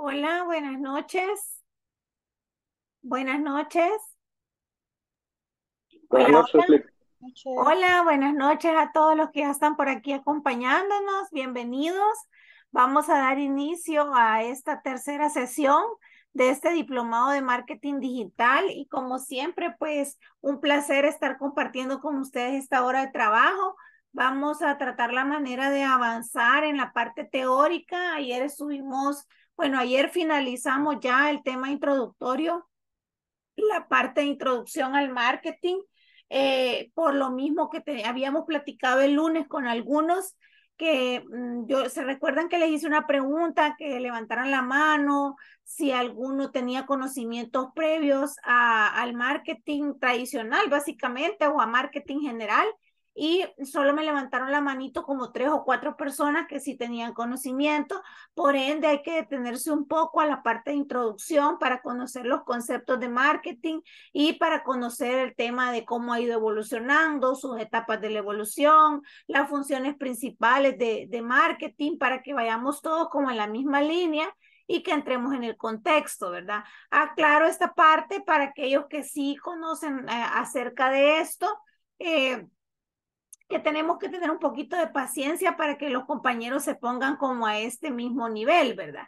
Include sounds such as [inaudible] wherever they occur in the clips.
Hola, buenas noches. Buenas noches. hola, buenas noches a todos los que ya están por aquí acompañándonos. Bienvenidos. Vamos a dar inicio a esta tercera sesión de este diplomado de marketing digital y como siempre, pues un placer estar compartiendo con ustedes esta hora de trabajo vamos a tratar la manera de avanzar en la parte teórica. Ayer estuvimos bueno, ayer finalizamos ya el tema introductorio, la parte de introducción al marketing, eh, por lo mismo que habíamos platicado el lunes con algunos que mm, yo se recuerdan que les hice una pregunta que levantaran la mano si alguno tenía conocimientos previos al marketing tradicional básicamente o a marketing general y solo me levantaron la manito como tres o cuatro personas que sí tenían conocimiento, por ende hay que detenerse un poco a la parte de introducción para conocer los conceptos de marketing y para conocer el tema de cómo ha ido evolucionando, sus etapas de la evolución, las funciones principales de, de marketing para que vayamos todos como en la misma línea y que entremos en el contexto, ¿verdad? Aclaro esta parte para aquellos que sí conocen eh, acerca de esto. Eh, que tenemos que tener un poquito de paciencia para que los compañeros se pongan como a este mismo nivel, ¿verdad?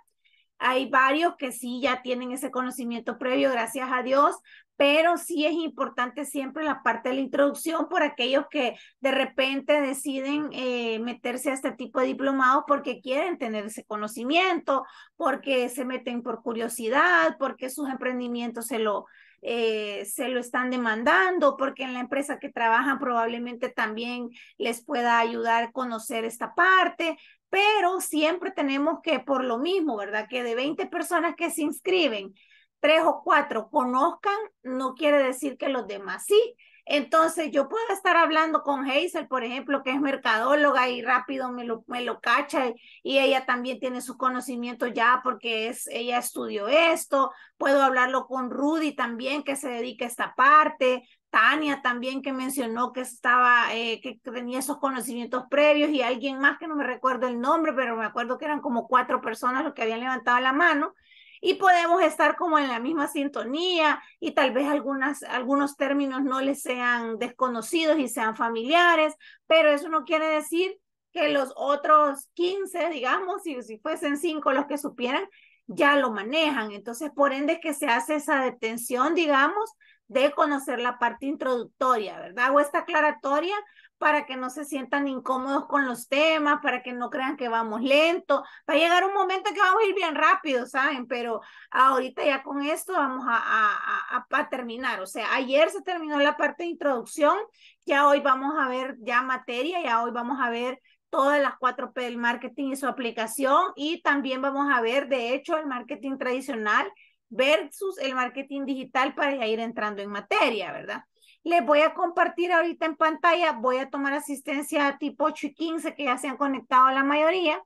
Hay varios que sí ya tienen ese conocimiento previo, gracias a Dios, pero sí es importante siempre la parte de la introducción por aquellos que de repente deciden eh, meterse a este tipo de diplomados porque quieren tener ese conocimiento, porque se meten por curiosidad, porque sus emprendimientos se lo, eh, se lo están demandando, porque en la empresa que trabajan probablemente también les pueda ayudar a conocer esta parte. Pero siempre tenemos que, por lo mismo, ¿verdad? Que de 20 personas que se inscriben, tres o cuatro conozcan, no quiere decir que los demás sí. Entonces yo puedo estar hablando con Hazel, por ejemplo, que es mercadóloga y rápido me lo, me lo cacha y, ella también tiene su conocimiento ya porque es, ella estudió esto. Puedo hablarlo con Rudy también que se dedica a esta parte. Tania también que mencionó que estaba, eh, que tenía esos conocimientos previos y alguien más que no me recuerdo el nombre, pero me acuerdo que eran como cuatro personas los que habían levantado la mano y podemos estar como en la misma sintonía y tal vez algunas, algunos términos no les sean desconocidos y sean familiares, pero eso no quiere decir que los otros 15, digamos, si, si fuesen 5 los que supieran, ya lo manejan. Entonces, por ende es que se hace esa detención, digamos, de conocer la parte introductoria, ¿verdad? O esta aclaratoria para que no se sientan incómodos con los temas, para que no crean que vamos lento. Va a llegar un momento que vamos a ir bien rápido, ¿saben? Pero ahorita ya con esto vamos a, a, a, a terminar. O sea, ayer se terminó la parte de introducción, ya hoy vamos a ver ya materia, ya hoy vamos a ver todas las cuatro p del marketing y su aplicación y también vamos a ver, de hecho, el marketing tradicional versus el marketing digital para ir entrando en materia, ¿verdad? Les voy a compartir ahorita en pantalla, voy a tomar asistencia tipo 8 y 15 que ya se han conectado la mayoría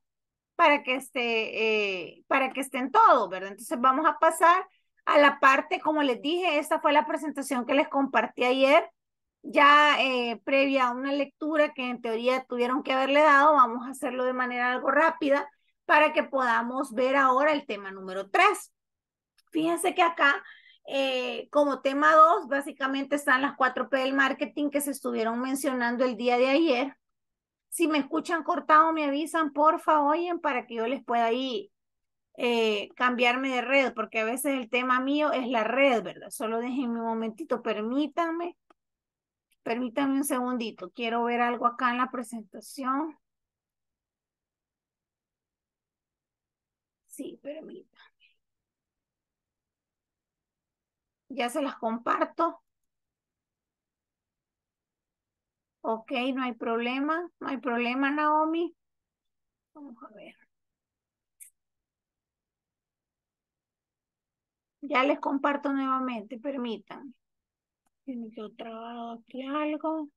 para que, esté, eh, para que estén todos, ¿verdad? Entonces vamos a pasar a la parte, como les dije, esta fue la presentación que les compartí ayer, ya eh, previa a una lectura que en teoría tuvieron que haberle dado, vamos a hacerlo de manera algo rápida para que podamos ver ahora el tema número 3. Fíjense que acá eh, como tema 2, básicamente están las 4P del marketing que se estuvieron mencionando el día de ayer. Si me escuchan cortado, me avisan, porfa, oyen, para que yo les pueda ahí eh, cambiarme de red, porque a veces el tema mío es la red, ¿verdad? Solo déjenme un momentito, permítanme. Permítanme un segundito, quiero ver algo acá en la presentación. Sí, permítanme. Ya se las comparto. Ok, no hay problema, no hay problema, Naomi. Vamos a ver. Ya les comparto nuevamente, permítanme. Tiene que trabado aquí algo.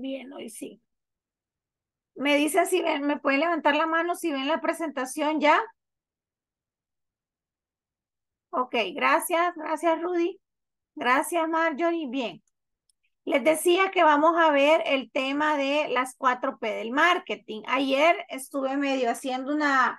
Bien, hoy sí. Me dice si ven, me pueden levantar la mano si ven la presentación ya. Ok, gracias, gracias Rudy. Gracias Marjorie. Bien. Les decía que vamos a ver el tema de las 4P del marketing. Ayer estuve medio haciendo una,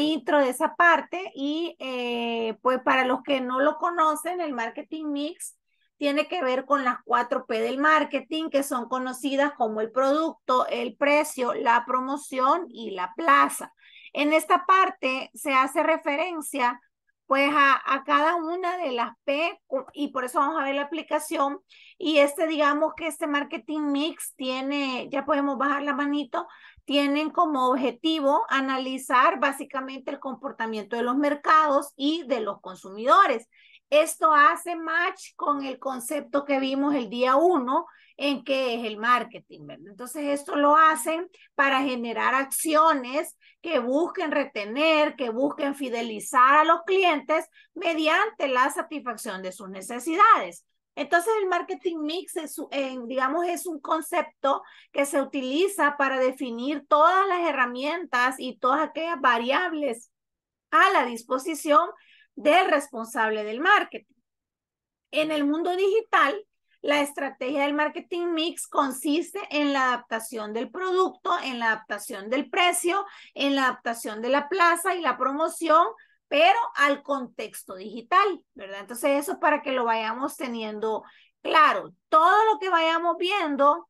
intro de esa parte y eh, pues para los que no lo conocen, el marketing mix tiene que ver con las cuatro p del marketing, que son conocidas como el producto, el precio, la promoción y la plaza. En esta parte se hace referencia pues a, a, cada una de las P y por eso vamos a ver la aplicación y este digamos que este marketing mix tiene, ya podemos bajar la manito, tienen como objetivo analizar básicamente el comportamiento de los mercados y de los consumidores. Esto hace match con el concepto que vimos el día uno en que es el marketing. Entonces, esto lo hacen para generar acciones que busquen retener, que busquen fidelizar a los clientes mediante la satisfacción de sus necesidades. Entonces el marketing mix, es, eh, digamos, es un concepto que se utiliza para definir todas las herramientas y todas aquellas variables a la disposición del responsable del marketing. En el mundo digital, la estrategia del marketing mix consiste en la adaptación del producto, en la adaptación del precio, en la adaptación de la plaza y la promoción pero al contexto digital, ¿verdad? Entonces eso es para que lo vayamos teniendo claro. Todo lo que vayamos viendo,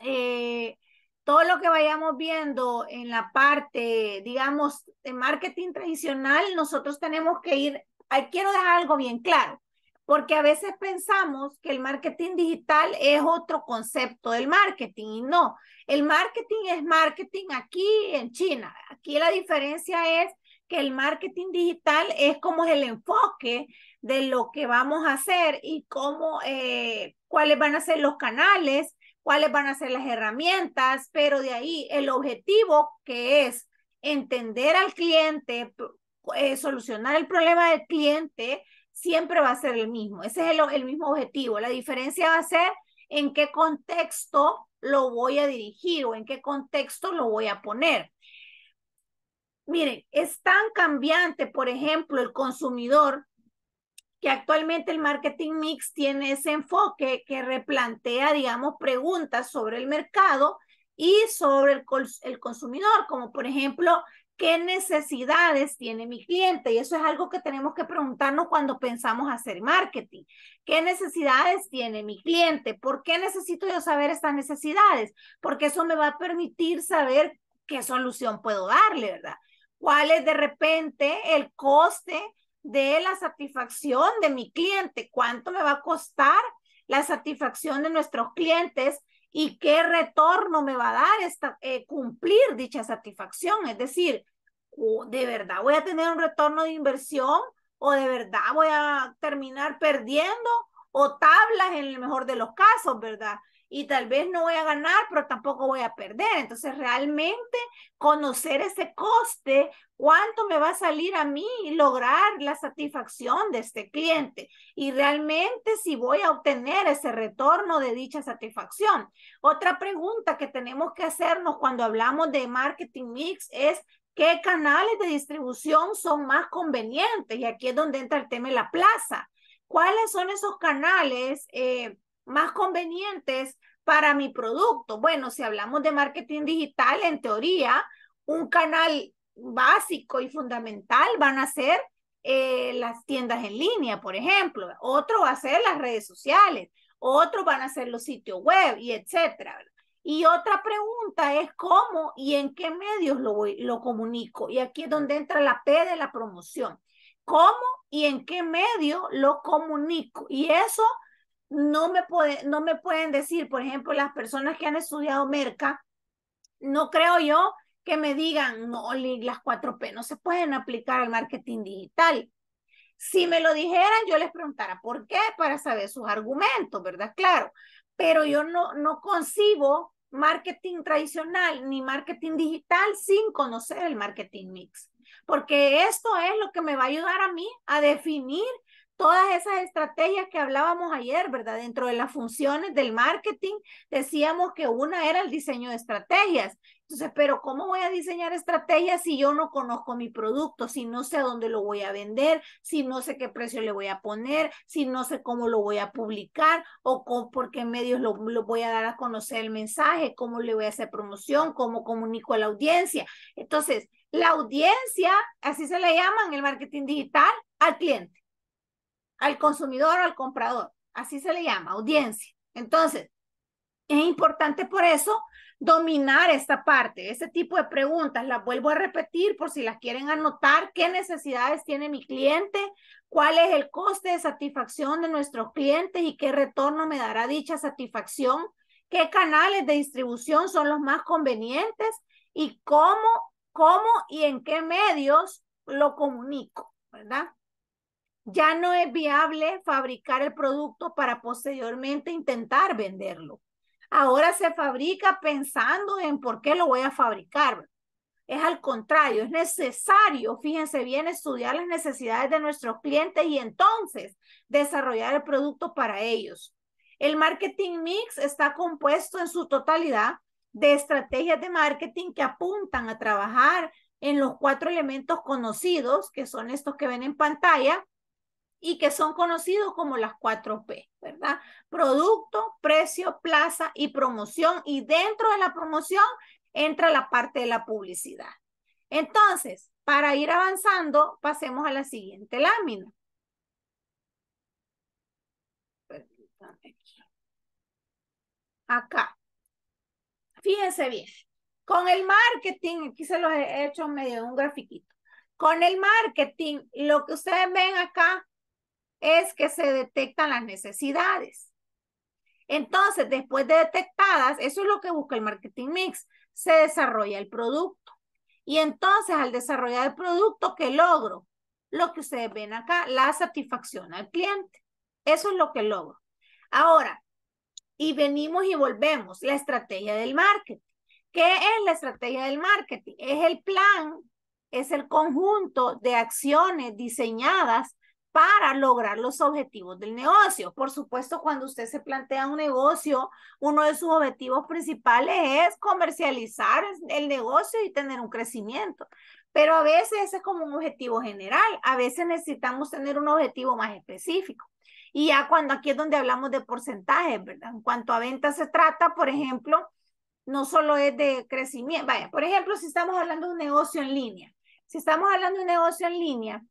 eh, todo lo que vayamos viendo en la parte, digamos, de marketing tradicional, nosotros tenemos que ir, quiero dejar algo bien claro, porque a veces pensamos que el marketing digital es otro concepto del marketing y no, el marketing es marketing aquí en China. Aquí la diferencia es que el marketing digital es como el enfoque de lo que vamos a hacer y cómo, eh, cuáles van a ser los canales, cuáles van a ser las herramientas, pero de ahí el objetivo que es entender al cliente, eh, solucionar el problema del cliente, siempre va a ser el mismo. Ese es el mismo objetivo. La diferencia va a ser en qué contexto lo voy a dirigir o en qué contexto lo voy a poner miren, es tan cambiante, por ejemplo, el consumidor, que actualmente el marketing mix tiene ese enfoque que replantea, digamos, preguntas sobre el mercado y sobre el, consumidor, como por ejemplo, ¿qué necesidades tiene mi cliente? Y eso es algo que tenemos que preguntarnos cuando pensamos hacer marketing. ¿Qué necesidades tiene mi cliente? ¿Por qué necesito yo saber estas necesidades? Porque eso me va a permitir saber qué solución puedo darle, ¿verdad? cuál es de repente el coste de la satisfacción de mi cliente, cuánto me va a costar la satisfacción de nuestros clientes y qué retorno me va a dar eh, cumplir dicha satisfacción. Es decir, de verdad voy a tener un retorno de inversión o de verdad voy a terminar perdiendo o tablas en el mejor de los casos, ¿verdad? y tal vez no voy a ganar, pero tampoco voy a perder. Entonces, realmente conocer ese coste, cuánto me va a salir a mí lograr la satisfacción de este cliente y realmente si voy a obtener ese retorno de dicha satisfacción. Otra pregunta que tenemos que hacernos cuando hablamos de marketing mix es qué canales de distribución son más convenientes y aquí es donde entra el tema de la plaza. ¿Cuáles son esos canales? Eh, más convenientes para mi producto. Bueno, si hablamos de marketing digital, en teoría, un canal básico y fundamental van a ser eh, las tiendas en línea, por ejemplo. Otro va a ser las redes sociales. Otro van a ser los sitios web y etcétera. Y otra pregunta es cómo y en qué medios lo, comunico. Y aquí es donde entra la P de la promoción. ¿Cómo y en qué medio lo comunico? Y eso no me, no me pueden decir, por ejemplo, las personas que han estudiado merca, no creo yo que me digan, no, las 4P no se pueden aplicar al marketing digital. Si me lo dijeran, yo les preguntara por qué, para saber sus argumentos, ¿verdad? Claro, pero yo no, no concibo marketing tradicional ni marketing digital sin conocer el marketing mix, porque esto es lo que me va a ayudar a mí a definir todas esas estrategias que hablábamos ayer, ¿verdad? Dentro de las funciones del marketing, decíamos que una era el diseño de estrategias. Entonces, pero ¿cómo voy a diseñar estrategias si yo no conozco mi producto, si no sé dónde lo voy a vender, si no sé qué precio le voy a poner, si no sé cómo lo voy a publicar o con, por qué medios lo, lo voy a dar a conocer el mensaje, cómo le voy a hacer promoción, cómo comunico a la audiencia? Entonces, la audiencia, así se le llama en el marketing digital, al cliente al consumidor o al comprador. Así se le llama, audiencia. Entonces, es importante por eso dominar esta parte, este tipo de preguntas. Las vuelvo a repetir por si las quieren anotar. ¿Qué necesidades tiene mi cliente? ¿Cuál es el coste de satisfacción de nuestros clientes y qué retorno me dará dicha satisfacción? ¿Qué canales de distribución son los más convenientes? ¿Y cómo, cómo y en qué medios lo comunico? ¿Verdad? ya no es viable fabricar el producto para posteriormente intentar venderlo. Ahora se fabrica pensando en por qué lo voy a fabricar. Es al contrario, es necesario, fíjense bien, estudiar las necesidades de nuestros clientes y entonces desarrollar el producto para ellos. El marketing mix está compuesto en su totalidad de estrategias de marketing que apuntan a trabajar en los cuatro elementos conocidos, que son estos que ven en pantalla, y que son conocidos como las 4P, ¿verdad? Producto, precio, plaza y promoción. Y dentro de la promoción entra la parte de la publicidad. Entonces, para ir avanzando, pasemos a la siguiente lámina. Acá. Fíjense bien. Con el marketing, aquí se los he hecho medio de un grafiquito. Con el marketing, lo que ustedes ven acá es que se detectan las necesidades. Entonces, después de detectadas, eso es lo que busca el marketing mix, se desarrolla el producto. Y entonces, al desarrollar el producto, ¿qué logro? Lo que ustedes ven acá, la satisfacción al cliente. Eso es lo que logro. Ahora, y venimos y volvemos, la estrategia del marketing. ¿Qué es la estrategia del marketing? Es el plan, es el conjunto de acciones diseñadas para lograr los objetivos del negocio. Por supuesto, cuando usted se plantea un negocio, uno de sus objetivos principales es comercializar el negocio y tener un crecimiento. Pero a veces ese es como un objetivo general, a veces necesitamos tener un objetivo más específico. Y ya cuando aquí es donde hablamos de porcentajes, ¿verdad? En cuanto a ventas se trata, por ejemplo, no solo es de crecimiento. Vaya, por ejemplo, si estamos hablando de un negocio en línea, si estamos hablando de un negocio en línea,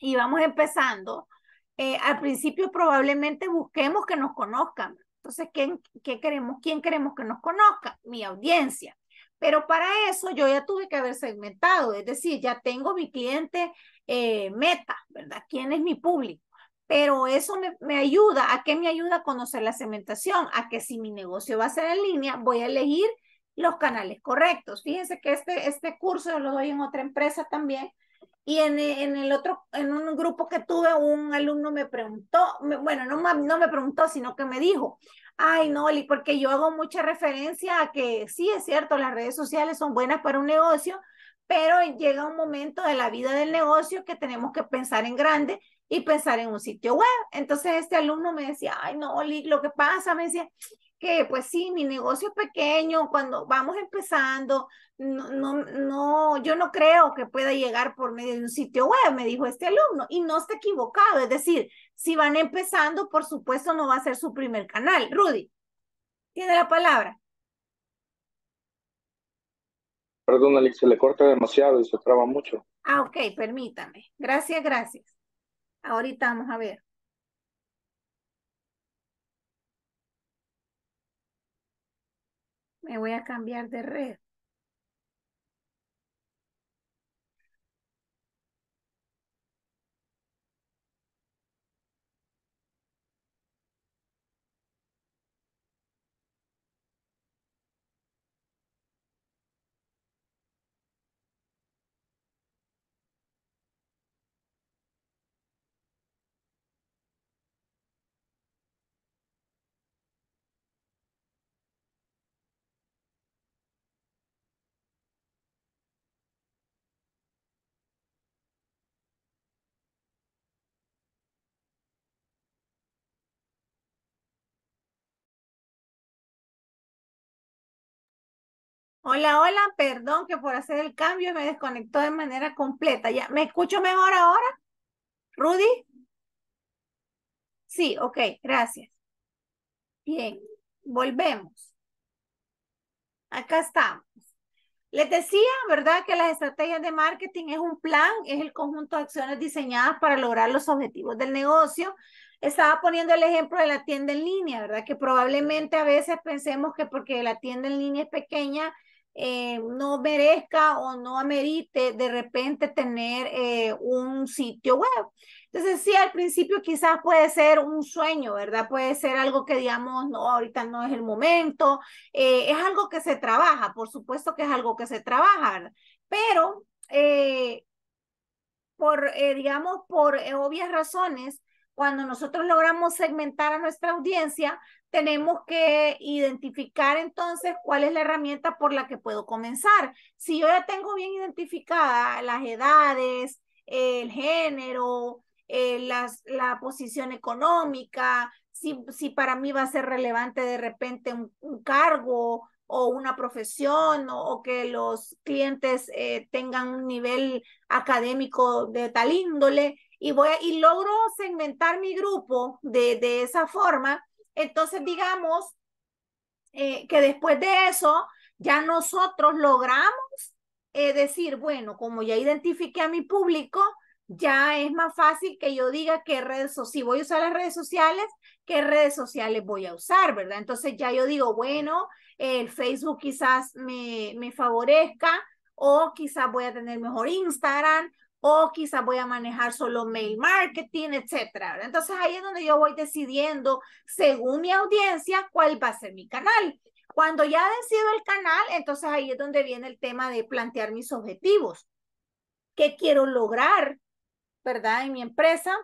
y vamos empezando, eh, al principio probablemente busquemos que nos conozcan. Entonces, ¿quién, qué queremos, ¿quién queremos que nos conozca? Mi audiencia. Pero para eso yo ya tuve que haber segmentado, es decir, ya tengo mi cliente eh, meta, ¿verdad? ¿Quién es mi público? Pero eso me, ayuda, ¿a qué me ayuda a conocer la segmentación? A que si mi negocio va a ser en línea, voy a elegir los canales correctos. Fíjense que este, este curso lo doy en otra empresa también y en, el otro, en un grupo que tuve, un alumno me preguntó, bueno, no, no me preguntó, sino que me dijo, ay, no, porque yo hago mucha referencia a que sí, es cierto, las redes sociales son buenas para un negocio, pero llega un momento de la vida del negocio que tenemos que pensar en grande y pensar en un sitio web. Entonces este alumno me decía, ay, no, lo que pasa, me decía, que pues sí, mi negocio es pequeño, cuando vamos empezando, no, no, yo no creo que pueda llegar por medio de un sitio web, me dijo este alumno, y no está equivocado, es decir, si van empezando, por supuesto no va a ser su primer canal. Rudy, tiene la palabra. Perdón, Alex, se le corta demasiado y se traba mucho. Ah, ok, permítame. Gracias, gracias. Ahorita vamos a ver. me voy a cambiar de red. Hola, hola, perdón que por hacer el cambio me desconectó de manera completa. ¿Ya me escucho mejor ahora? ¿Rudy? Sí, ok, gracias. Bien, volvemos. Acá estamos. Les decía, ¿verdad? Que las estrategias de marketing es un plan, es el conjunto de acciones diseñadas para lograr los objetivos del negocio. Estaba poniendo el ejemplo de la tienda en línea, ¿verdad? Que probablemente a veces pensemos que porque la tienda en línea es pequeña, eh, no merezca o no amerite de repente tener eh, un sitio web. Entonces, sí, al principio quizás puede ser un sueño, ¿verdad? Puede ser algo que digamos, no, ahorita no es el momento. Eh, es algo que se trabaja, por supuesto que es algo que se trabaja, pero por, digamos, por obvias razones, cuando nosotros logramos segmentar a nuestra audiencia, tenemos que identificar entonces cuál es la herramienta por la que puedo comenzar. Si yo ya tengo bien identificada las edades, el género, eh, la posición económica, si, para mí va a ser relevante de repente un, cargo o una profesión o, que los clientes eh, tengan un nivel académico de tal índole y, voy y logro segmentar mi grupo de, de esa forma, entonces, digamos eh, que después de eso, ya nosotros logramos eh, decir, bueno, como ya identifiqué a mi público, ya es más fácil que yo diga qué redes, sociales, si voy a usar las redes sociales, qué redes sociales voy a usar, ¿verdad? Entonces ya yo digo, bueno, el Facebook quizás me, me favorezca o quizás voy a tener mejor Instagram o quizás voy a manejar solo mail marketing, etcétera. Entonces ahí es donde yo voy decidiendo, según mi audiencia, cuál va a ser mi canal. Cuando ya decido el canal, entonces ahí es donde viene el tema de plantear mis objetivos. ¿Qué quiero lograr, verdad, en mi empresa?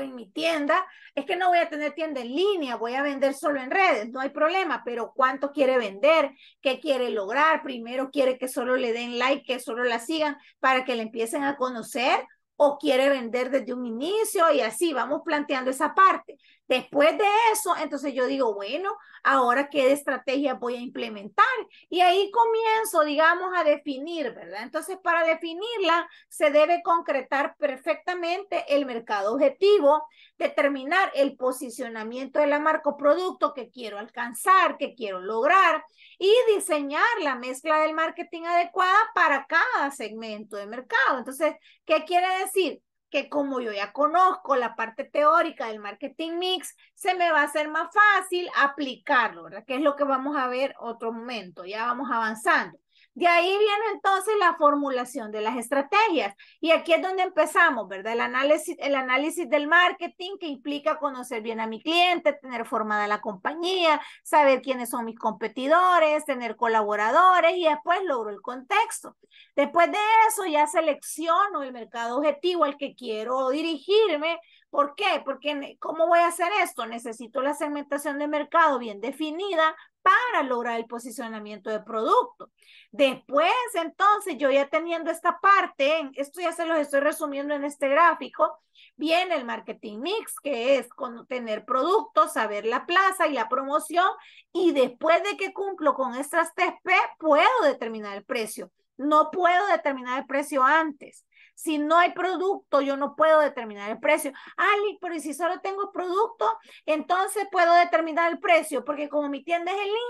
en mi tienda, es que no voy a tener tienda en línea, voy a vender solo en redes, no hay problema, pero ¿cuánto quiere vender? ¿Qué quiere lograr? Primero quiere que solo le den like, que solo la sigan para que la empiecen a conocer o quiere vender desde un inicio y así vamos planteando esa parte. Después de eso, entonces yo digo, bueno, ahora qué estrategia voy a implementar. Y ahí comienzo, digamos, a definir, ¿verdad? Entonces, para definirla, se debe concretar perfectamente el mercado objetivo, determinar el posicionamiento de la marca producto que quiero alcanzar, que quiero lograr, y diseñar la mezcla del marketing adecuada para cada segmento de mercado. Entonces, ¿qué quiere decir? que como yo ya conozco la parte teórica del marketing mix, se me va a hacer más fácil aplicarlo, ¿verdad? Que es lo que vamos a ver otro momento, ya vamos avanzando. De ahí viene entonces la formulación de las estrategias. Y aquí es donde empezamos, ¿verdad? El análisis, el análisis del marketing que implica conocer bien a mi cliente, tener formada la compañía, saber quiénes son mis competidores, tener colaboradores y después logro el contexto. Después de eso ya selecciono el mercado objetivo al que quiero dirigirme. ¿Por qué? Porque ¿cómo voy a hacer esto? Necesito la segmentación de mercado bien definida para lograr el posicionamiento de producto. Después, entonces, yo ya teniendo esta parte, esto ya se los estoy resumiendo en este gráfico, viene el marketing mix, que es con tener productos, saber la plaza y la promoción, y después de que cumplo con estas tres P, puedo determinar el precio. No puedo determinar el precio antes. Si no hay producto, yo no puedo determinar el precio. Ah, pero si solo tengo producto, entonces puedo determinar el precio, porque como mi tienda es en línea,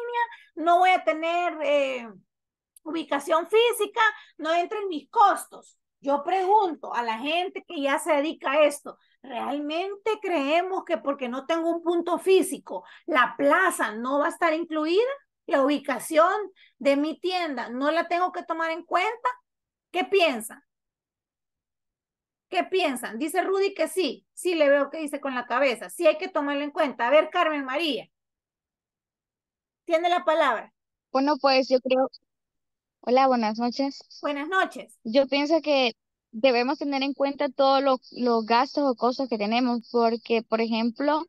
no voy a tener eh, ubicación física, no entran mis costos. Yo pregunto a la gente que ya se dedica a esto, ¿realmente creemos que porque no tengo un punto físico, la plaza no va a estar incluida? ¿La ubicación de mi tienda no la tengo que tomar en cuenta? ¿Qué piensan? ¿Qué piensan? Dice Rudy que sí, sí le veo que dice con la cabeza, sí hay que tomarlo en cuenta. A ver, Carmen María, tiene la palabra. Bueno, pues yo creo, hola, buenas noches. Buenas noches. Yo pienso que debemos tener en cuenta todos los, los gastos o cosas que tenemos, porque, por ejemplo,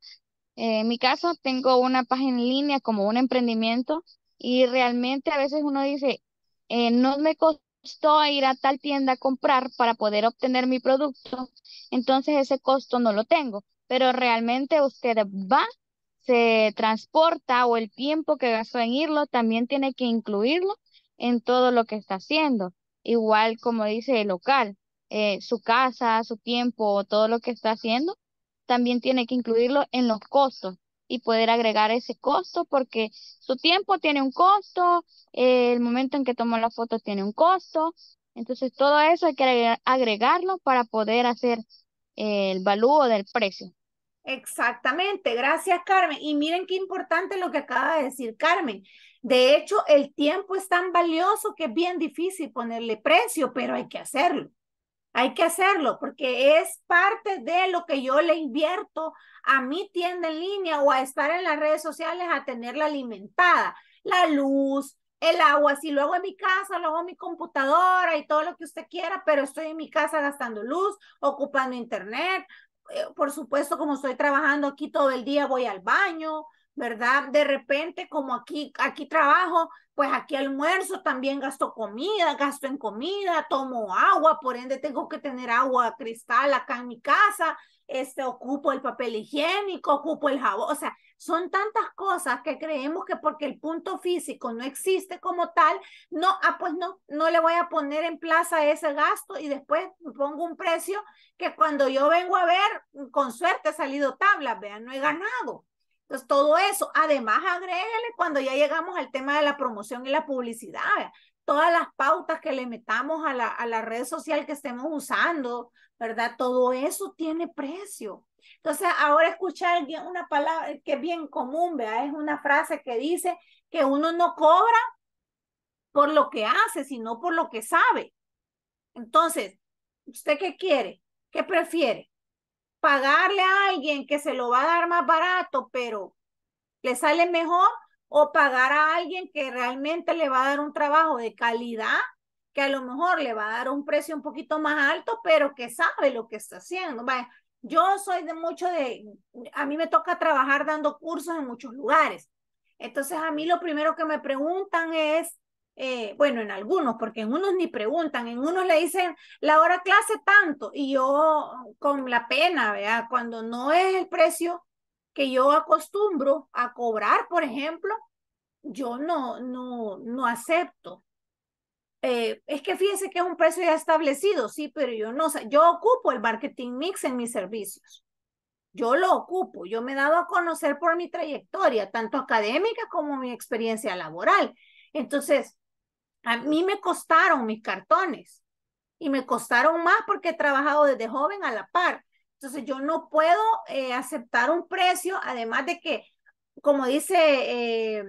eh, en mi caso tengo una página en línea como un emprendimiento y realmente a veces uno dice, eh, no me costó a ir a tal tienda a comprar para poder obtener mi producto, entonces ese costo no lo tengo. Pero realmente usted va, se transporta o el tiempo que gastó en irlo también tiene que incluirlo en todo lo que está haciendo. Igual como dice el local, eh, su casa, su tiempo, todo lo que está haciendo, también tiene que incluirlo en los costos y poder agregar ese costo porque su tiempo tiene un costo, el momento en que tomó la foto tiene un costo, entonces todo eso hay que agregarlo para poder hacer el valúo del precio. Exactamente, gracias Carmen. Y miren qué importante lo que acaba de decir Carmen. De hecho, el tiempo es tan valioso que es bien difícil ponerle precio, pero hay que hacerlo. Hay que hacerlo porque es parte de lo que yo le invierto a mi tienda en línea o a estar en las redes sociales a tenerla alimentada. La luz, el agua, si lo hago en mi casa, lo hago en mi computadora y todo lo que usted quiera, pero estoy en mi casa gastando luz, ocupando internet. Eh, por supuesto, como estoy trabajando aquí todo el día, voy al baño, ¿verdad? De repente, como aquí, aquí trabajo, pues aquí almuerzo, también gasto comida, gasto en comida, tomo agua, por ende tengo que tener agua cristal acá en mi casa, este, ocupo el papel higiénico, ocupo el jabón, o sea, son tantas cosas que creemos que porque el punto físico no existe como tal, no, ah, pues no, no le voy a poner en plaza ese gasto y después pongo un precio que cuando yo vengo a ver, con suerte ha salido tabla, vean, no he ganado. Entonces, todo eso, además, agréguele cuando ya llegamos al tema de la promoción y la publicidad, todas las pautas que le metamos a la, a la red social que estemos usando, ¿verdad? Todo eso tiene precio. Entonces, ahora escuchar una palabra que es bien común, ¿verdad? Es una frase que dice que uno no cobra por lo que hace, sino por lo que sabe. Entonces, ¿usted qué quiere? ¿Qué prefiere? pagarle a alguien que se lo va a dar más barato, pero le sale mejor, o pagar a alguien que realmente le va a dar un trabajo de calidad, que a lo mejor le va a dar un precio un poquito más alto, pero que sabe lo que está haciendo. yo soy de mucho de, a mí me toca trabajar dando cursos en muchos lugares. Entonces a mí lo primero que me preguntan es, eh, bueno, en algunos, porque en unos ni preguntan, en unos le dicen la hora clase tanto, y yo con la pena, ¿verdad? Cuando no es el precio que yo acostumbro a cobrar, por ejemplo, yo no, no, no acepto. Eh, es que fíjense que es un precio ya establecido, sí, pero yo no, yo ocupo el marketing mix en mis servicios. Yo lo ocupo, yo me he dado a conocer por mi trayectoria, tanto académica como mi experiencia laboral. Entonces, a mí me costaron mis cartones y me costaron más porque he trabajado desde joven a la par. Entonces yo no puedo eh, aceptar un precio, además de que, como dice eh,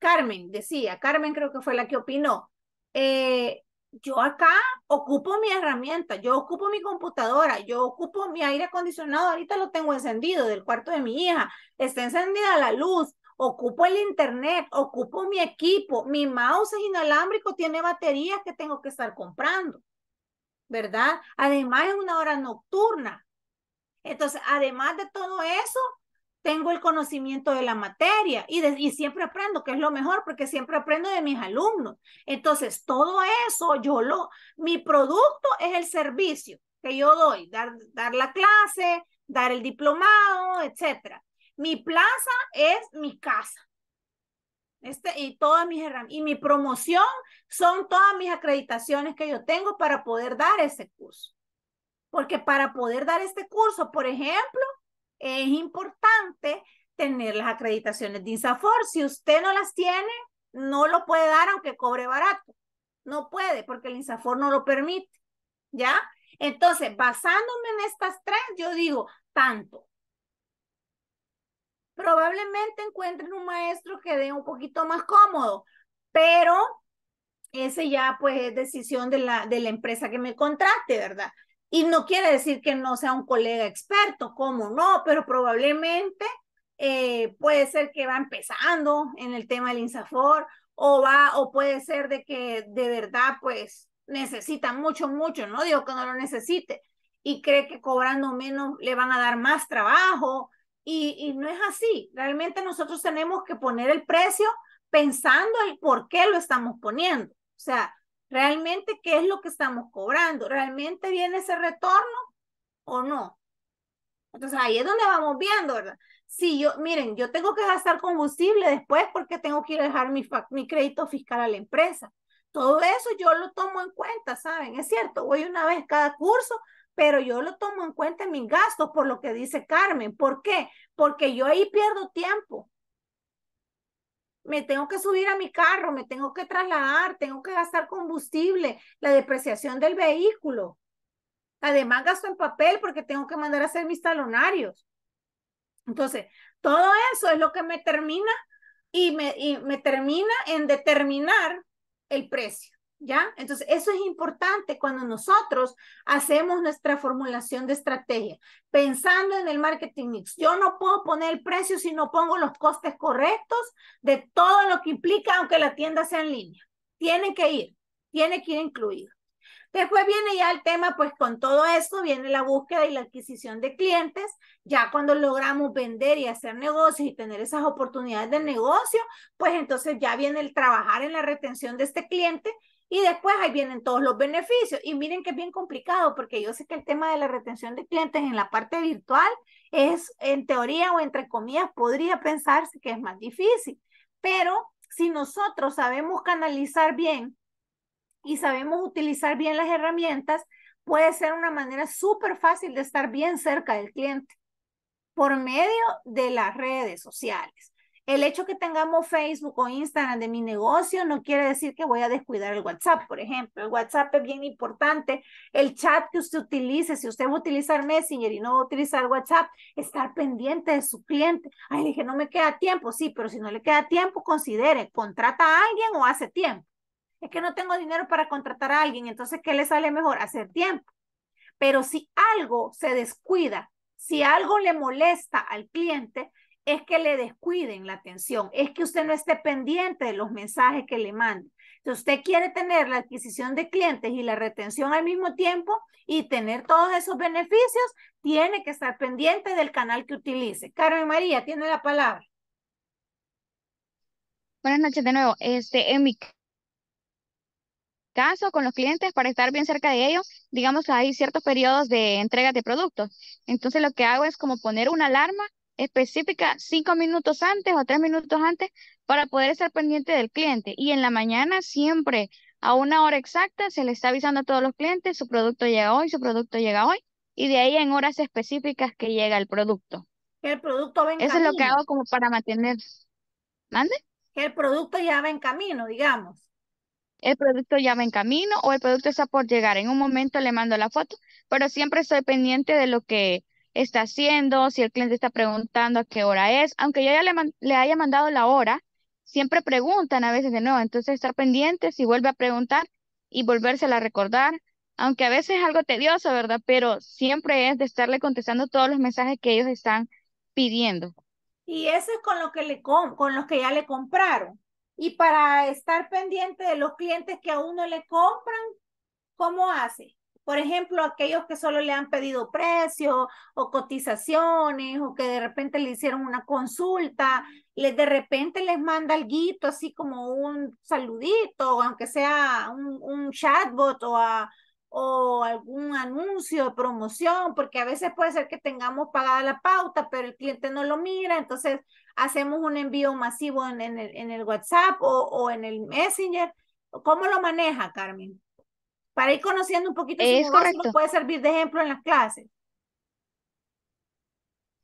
Carmen, decía, Carmen creo que fue la que opinó, eh, yo acá ocupo mi herramienta, yo ocupo mi computadora, yo ocupo mi aire acondicionado, ahorita lo tengo encendido del cuarto de mi hija, está encendida la luz, ocupo el internet, ocupo mi equipo, mi mouse es inalámbrico, tiene baterías que tengo que estar comprando, ¿verdad? Además es una hora nocturna. Entonces, además de todo eso, tengo el conocimiento de la materia y, siempre aprendo, que es lo mejor, porque siempre aprendo de mis alumnos. Entonces, todo eso, yo lo, mi producto es el servicio que yo doy, dar, dar la clase, dar el diplomado, etcétera mi plaza es mi casa. Este, y todas mis y mi promoción son todas mis acreditaciones que yo tengo para poder dar este curso. Porque para poder dar este curso, por ejemplo, es importante tener las acreditaciones de INSAFOR. Si usted no las tiene, no lo puede dar aunque cobre barato. No puede porque el INSAFOR no lo permite. ¿Ya? Entonces, basándome en estas tres, yo digo, tanto probablemente encuentren un maestro que dé un poquito más cómodo, pero ese ya pues es decisión de la, de la empresa que me contrate, ¿verdad? Y no quiere decir que no sea un colega experto, ¿cómo no? Pero probablemente eh, puede ser que va empezando en el tema del INSAFOR o va, o puede ser de que de verdad pues necesita mucho, mucho, no digo que no lo necesite y cree que cobrando menos le van a dar más trabajo y, no es así. Realmente nosotros tenemos que poner el precio pensando el por qué lo estamos poniendo. O sea, realmente qué es lo que estamos cobrando. ¿Realmente viene ese retorno o no? Entonces ahí es donde vamos viendo, ¿verdad? Si yo, miren, yo tengo que gastar combustible después porque tengo que ir a dejar mi, mi crédito fiscal a la empresa. Todo eso yo lo tomo en cuenta, ¿saben? Es cierto, voy una vez cada curso, pero yo lo tomo en cuenta en mis gastos, por lo que dice Carmen. ¿Por qué? Porque yo ahí pierdo tiempo. Me tengo que subir a mi carro, me tengo que trasladar, tengo que gastar combustible, la depreciación del vehículo. Además gasto en papel porque tengo que mandar a hacer mis talonarios. Entonces, todo eso es lo que me termina y me, y me termina en determinar el precio. ¿Ya? Entonces, eso es importante cuando nosotros hacemos nuestra formulación de estrategia, pensando en el marketing mix. Yo no puedo poner el precio si no pongo los costes correctos de todo lo que implica, aunque la tienda sea en línea. Tiene que ir, tiene que ir incluido. Después viene ya el tema, pues con todo esto viene la búsqueda y la adquisición de clientes. Ya cuando logramos vender y hacer negocios y tener esas oportunidades de negocio, pues entonces ya viene el trabajar en la retención de este cliente y después ahí vienen todos los beneficios. Y miren que es bien complicado porque yo sé que el tema de la retención de clientes en la parte virtual es, en teoría o entre comillas, podría pensarse que es más difícil. Pero si nosotros sabemos canalizar bien y sabemos utilizar bien las herramientas, puede ser una manera súper fácil de estar bien cerca del cliente por medio de las redes sociales. El hecho que tengamos Facebook o Instagram de mi negocio no quiere decir que voy a descuidar el WhatsApp, por ejemplo. El WhatsApp es bien importante. El chat que usted utilice, si usted va a utilizar Messenger y no va a utilizar WhatsApp, estar pendiente de su cliente. Ay, dije, no me queda tiempo. Sí, pero si no le queda tiempo, considere, contrata a alguien o hace tiempo. Es que no tengo dinero para contratar a alguien, entonces, ¿qué le sale mejor? Hacer tiempo. Pero si algo se descuida, si algo le molesta al cliente, es que le descuiden la atención, es que usted no esté pendiente de los mensajes que le manden. Si usted quiere tener la adquisición de clientes y la retención al mismo tiempo y tener todos esos beneficios, tiene que estar pendiente del canal que utilice. Carmen María, tiene la palabra. Buenas noches de nuevo. Este, en mi caso con los clientes para estar bien cerca de ellos, digamos hay ciertos periodos de entrega de productos. Entonces lo que hago es como poner una alarma específica cinco minutos antes o tres minutos antes para poder estar pendiente del cliente. Y en la mañana siempre a una hora exacta se le está avisando a todos los clientes, su producto llega hoy, su producto llega hoy, y de ahí en horas específicas que llega el producto. el producto va en Eso es lo que hago como para mantener. ¿Mande? Que el producto ya va en camino, digamos. El producto ya va en camino o el producto está por llegar. En un momento le mando la foto, pero siempre estoy pendiente de lo que está haciendo, si el cliente está preguntando a qué hora es, aunque yo ya le, haya mandado la hora, siempre preguntan a veces de nuevo, entonces estar pendiente si vuelve a preguntar y volvérsela a recordar, aunque a veces es algo tedioso, ¿verdad? Pero siempre es de estarle contestando todos los mensajes que ellos están pidiendo. Y eso es con, lo que le, con, los que ya le compraron. Y para estar pendiente de los clientes que aún no le compran, ¿cómo hace? Por ejemplo, aquellos que solo le han pedido precio o cotizaciones o que de repente le hicieron una consulta, de repente les manda algo así como un saludito, aunque sea un, chatbot o, a, o algún anuncio de promoción, porque a veces puede ser que tengamos pagada la pauta, pero el cliente no lo mira, entonces hacemos un envío masivo en, el, en el, WhatsApp o en el Messenger. ¿Cómo lo maneja, Carmen? para ir conociendo un poquito si es correcto puede servir de ejemplo en las clases.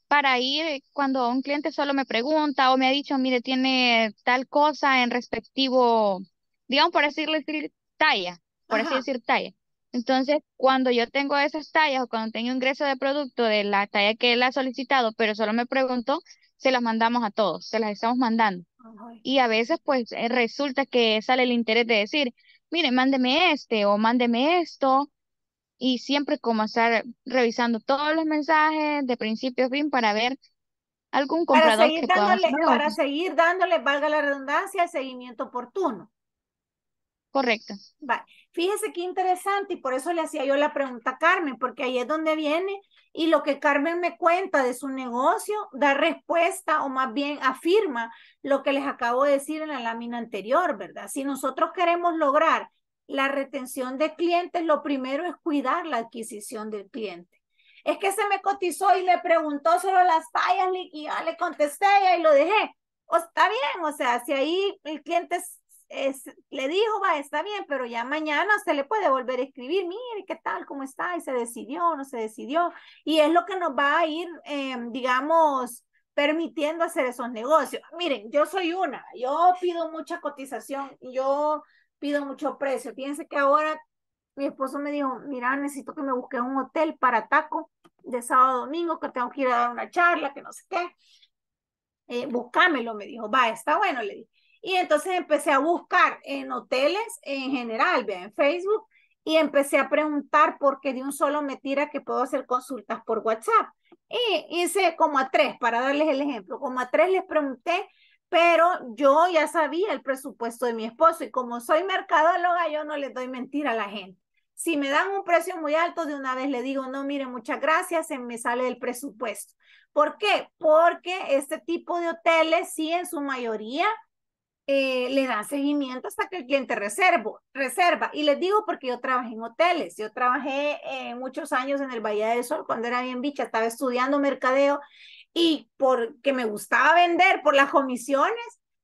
Para ir eh, cuando un cliente solo me pregunta o me ha dicho, mire, tiene tal cosa en respectivo, digamos por decir, talla, por así decir talla. Entonces, cuando yo tengo esas tallas o cuando tengo ingreso de producto de la talla que él ha solicitado, pero solo me preguntó, se las mandamos a todos, se las estamos mandando. Y a veces, pues, eh, resulta que sale el interés de decir, mire, mándeme este o mándeme esto. Y siempre como estar revisando todos los mensajes de principio a fin para ver algún comprador para seguir que dándole, Para seguir dándole, valga la redundancia, el seguimiento oportuno. Correcto. Vale. Fíjese qué interesante y por eso le hacía yo la pregunta a Carmen, porque ahí es donde viene y lo que Carmen me cuenta de su negocio da respuesta o más bien afirma lo que les acabo de decir en la lámina anterior, ¿verdad? Si nosotros queremos lograr la retención de clientes, lo primero es cuidar la adquisición del cliente. Es que se me cotizó y le preguntó sobre las tallas y ya le contesté y ahí lo dejé. O está bien, o sea, si ahí el cliente le dijo, va, está bien, pero ya mañana se le puede volver a escribir, mire, ¿qué tal? ¿Cómo está? Y se decidió, no se decidió. Y es lo que nos va a ir, em, digamos, permitiendo hacer esos negocios. Miren, yo soy una, yo pido mucha cotización, yo pido mucho precio. Fíjense que ahora mi esposo me dijo, mira, necesito que me busque un hotel para taco de sábado a domingo, que tengo que ir a dar una charla, que no sé qué. Eh, búscamelo, me dijo, va, está bueno, le dije. Y entonces empecé a buscar en hoteles en general, vea, en Facebook, y empecé a preguntar por qué de un solo me tira que puedo hacer consultas por WhatsApp. Y hice como a tres, para darles el ejemplo, como a tres les pregunté, pero yo ya sabía el presupuesto de mi esposo y como soy mercadóloga, yo no les doy mentira a la gente. Si me dan un precio muy alto, de una vez le digo, no, mire, muchas gracias, se me sale el presupuesto. ¿Por qué? Porque este tipo de hoteles, sí, en su mayoría, eh, le dan seguimiento hasta que el cliente reservo, reserva. Y les digo porque yo trabajé en hoteles, yo trabajé eh, muchos años en el Valle del Sol cuando era bien bicha, estaba estudiando mercadeo y porque me gustaba vender por las comisiones,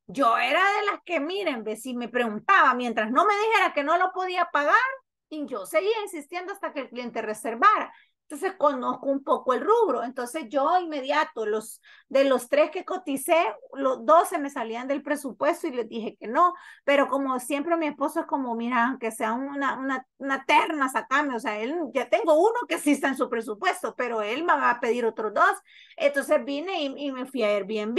yo era de las que, miren, ve, si me preguntaba, mientras no me dijera que no lo podía pagar, y yo seguía insistiendo hasta que el cliente reservara. Entonces conozco un poco el rubro. Entonces yo inmediato, los, de los tres que coticé, los dos se me salían del presupuesto y les dije que no. Pero como siempre mi esposo es como, mira, aunque sea una, una, una terna, sacame. O sea, él, ya tengo uno que sí está en su presupuesto, pero él me va a pedir otros dos. Entonces vine y, y me fui a Airbnb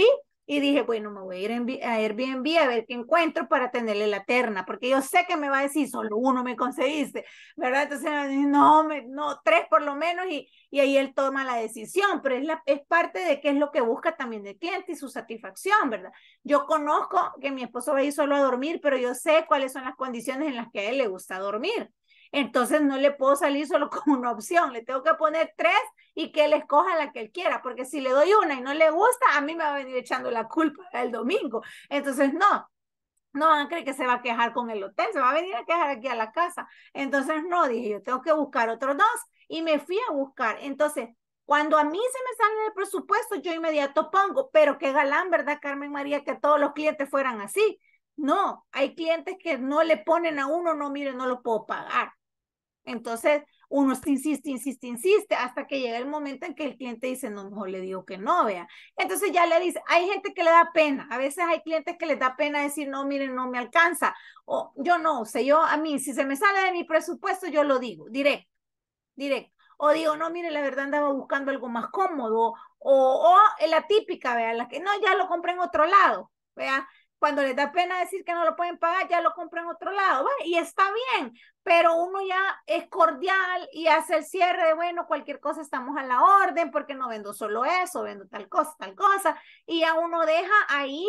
y dije, bueno, me voy a ir a Airbnb a ver qué encuentro para tenerle la terna, porque yo sé que me va a decir, solo uno me conseguiste, ¿verdad? Entonces, no, me, no, tres por lo menos, y, y ahí él toma la decisión, pero es, la, es parte de qué es lo que busca también de cliente y su satisfacción, ¿verdad? Yo conozco que mi esposo va a ir solo a dormir, pero yo sé cuáles son las condiciones en las que a él le gusta dormir entonces no le puedo salir solo [laughs] con una opción, le tengo que poner tres y que él escoja la que él quiera, porque si le doy una y no le gusta, a mí me va a venir echando la culpa [laughs] el domingo. Entonces, no, no van a creer que se va a quejar con el hotel, se va a venir a quejar aquí a la casa. Entonces, no, dije, yo tengo que buscar otros dos y me fui a buscar. Entonces, cuando a mí se me sale el presupuesto, yo inmediato pongo, pero qué galán, ¿verdad, Carmen María? Que todos los clientes fueran así. No, hay clientes que no le ponen a uno, no, mire, no lo puedo pagar. Entonces, uno insiste, insiste, insiste, hasta que llega el momento en que el cliente dice, no, mejor le digo que no, vea. Entonces ya le dice, hay gente que le da pena, a veces hay clientes que les da pena decir, no, miren, no me alcanza, o yo no, o sé, sea, yo a mí, si se me sale de mi presupuesto, yo lo digo, directo, directo. O digo, no, mire, la verdad andaba buscando algo más cómodo, o, o la típica, vea, la que no, ya lo compré en otro lado, vea cuando les da pena decir que no lo pueden pagar, ya lo compran en otro lado, ¿va? y está bien, pero uno ya es cordial y hace el cierre de, bueno, cualquier cosa estamos a la orden, porque no vendo solo eso, vendo tal cosa, tal cosa, y ya uno deja ahí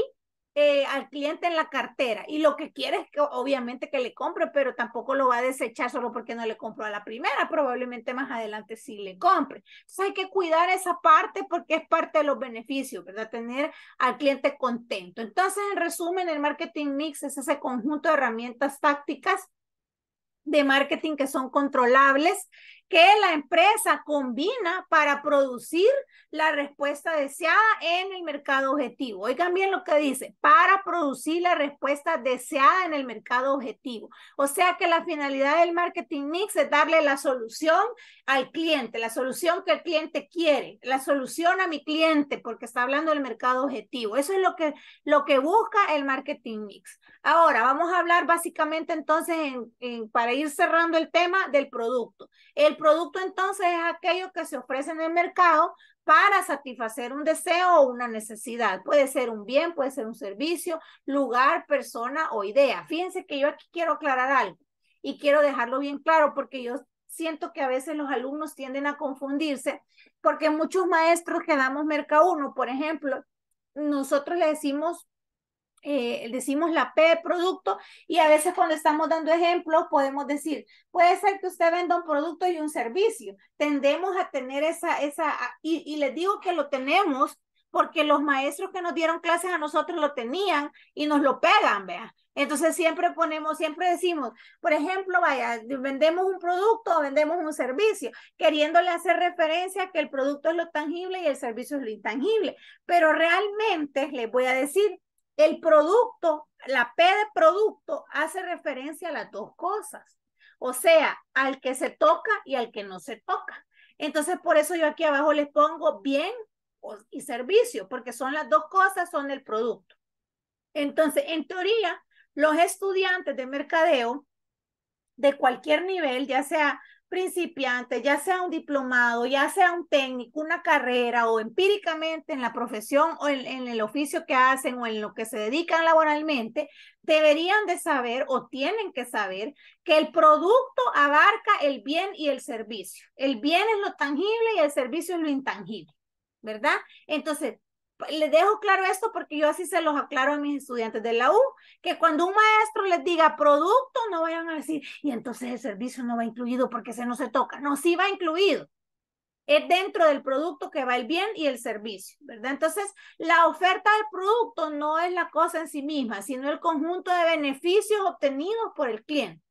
eh, al cliente en la cartera y lo que quiere es que obviamente que le compre, pero tampoco lo va a desechar solo porque no le compró a la primera, probablemente más adelante sí le compre. Entonces hay que cuidar esa parte porque es parte de los beneficios, ¿verdad? Tener al cliente contento. Entonces, en resumen, el marketing mix es ese conjunto de herramientas tácticas de marketing que son controlables que la empresa combina para producir la respuesta deseada en el mercado objetivo. Oigan bien lo que dice, para producir la respuesta deseada en el mercado objetivo. O sea que la finalidad del marketing mix es darle la solución al cliente, la solución que el cliente quiere, la solución a mi cliente, porque está hablando del mercado objetivo. Eso es lo que, lo que busca el marketing mix. Ahora, vamos a hablar básicamente entonces, para ir cerrando el tema del producto. El producto entonces es aquello que se ofrece en el mercado para satisfacer un deseo o una necesidad. Puede ser un bien, puede ser un servicio, lugar, persona o idea. Fíjense que yo aquí quiero aclarar algo y quiero dejarlo bien claro porque yo siento que a veces los alumnos tienden a confundirse porque muchos maestros que damos Merca 1, por ejemplo, nosotros le decimos eh, decimos la P producto y a veces cuando estamos dando ejemplos podemos decir, puede ser que usted venda un producto y un servicio. Tendemos a tener esa, esa, y, les digo que lo tenemos porque los maestros que nos dieron clases a nosotros lo tenían y nos lo pegan, vea. Entonces siempre ponemos, siempre decimos, por ejemplo, vaya, vendemos un producto o vendemos un servicio, queriéndole hacer referencia que el producto es lo tangible y el servicio es lo intangible. Pero realmente les voy a decir el producto, la P de producto hace referencia a las dos cosas, o sea, al que se toca y al que no se toca. Entonces, por eso yo aquí abajo les pongo bien y servicio, porque son las dos cosas, son el producto. Entonces, en teoría, los estudiantes de mercadeo de cualquier nivel, ya sea principiante, ya sea un diplomado, ya sea un técnico, una carrera o empíricamente en la profesión o en, el oficio que hacen o en lo que se dedican laboralmente, deberían de saber o tienen que saber que el producto abarca el bien y el servicio. El bien es lo tangible y el servicio es lo intangible, ¿verdad? Entonces, les dejo claro esto porque yo así se los aclaro a mis estudiantes de la U, que cuando un maestro les diga producto, no vayan a decir, y entonces el servicio no va incluido porque se no se toca. No, sí va incluido. Es dentro del producto que va el bien y el servicio, ¿verdad? Entonces, la oferta del producto no es la cosa en sí misma, sino el conjunto de beneficios obtenidos por el cliente.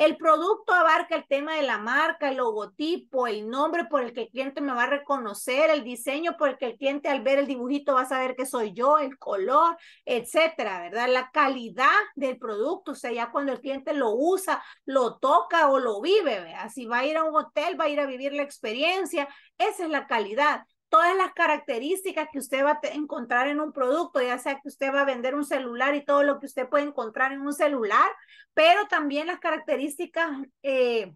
El producto abarca el tema de la marca, el logotipo, el nombre por el que el cliente me va a reconocer, el diseño por el que el cliente al ver el dibujito va a saber que soy yo, el color, etcétera, ¿verdad? La calidad del producto, o sea, ya cuando el cliente lo usa, lo toca o lo vive, así Si va a ir a un hotel, va a ir a vivir la experiencia, esa es la calidad todas las características que usted va a encontrar en un producto, ya sea que usted va a vender un celular y todo lo que usted puede encontrar en un celular, pero también las características eh,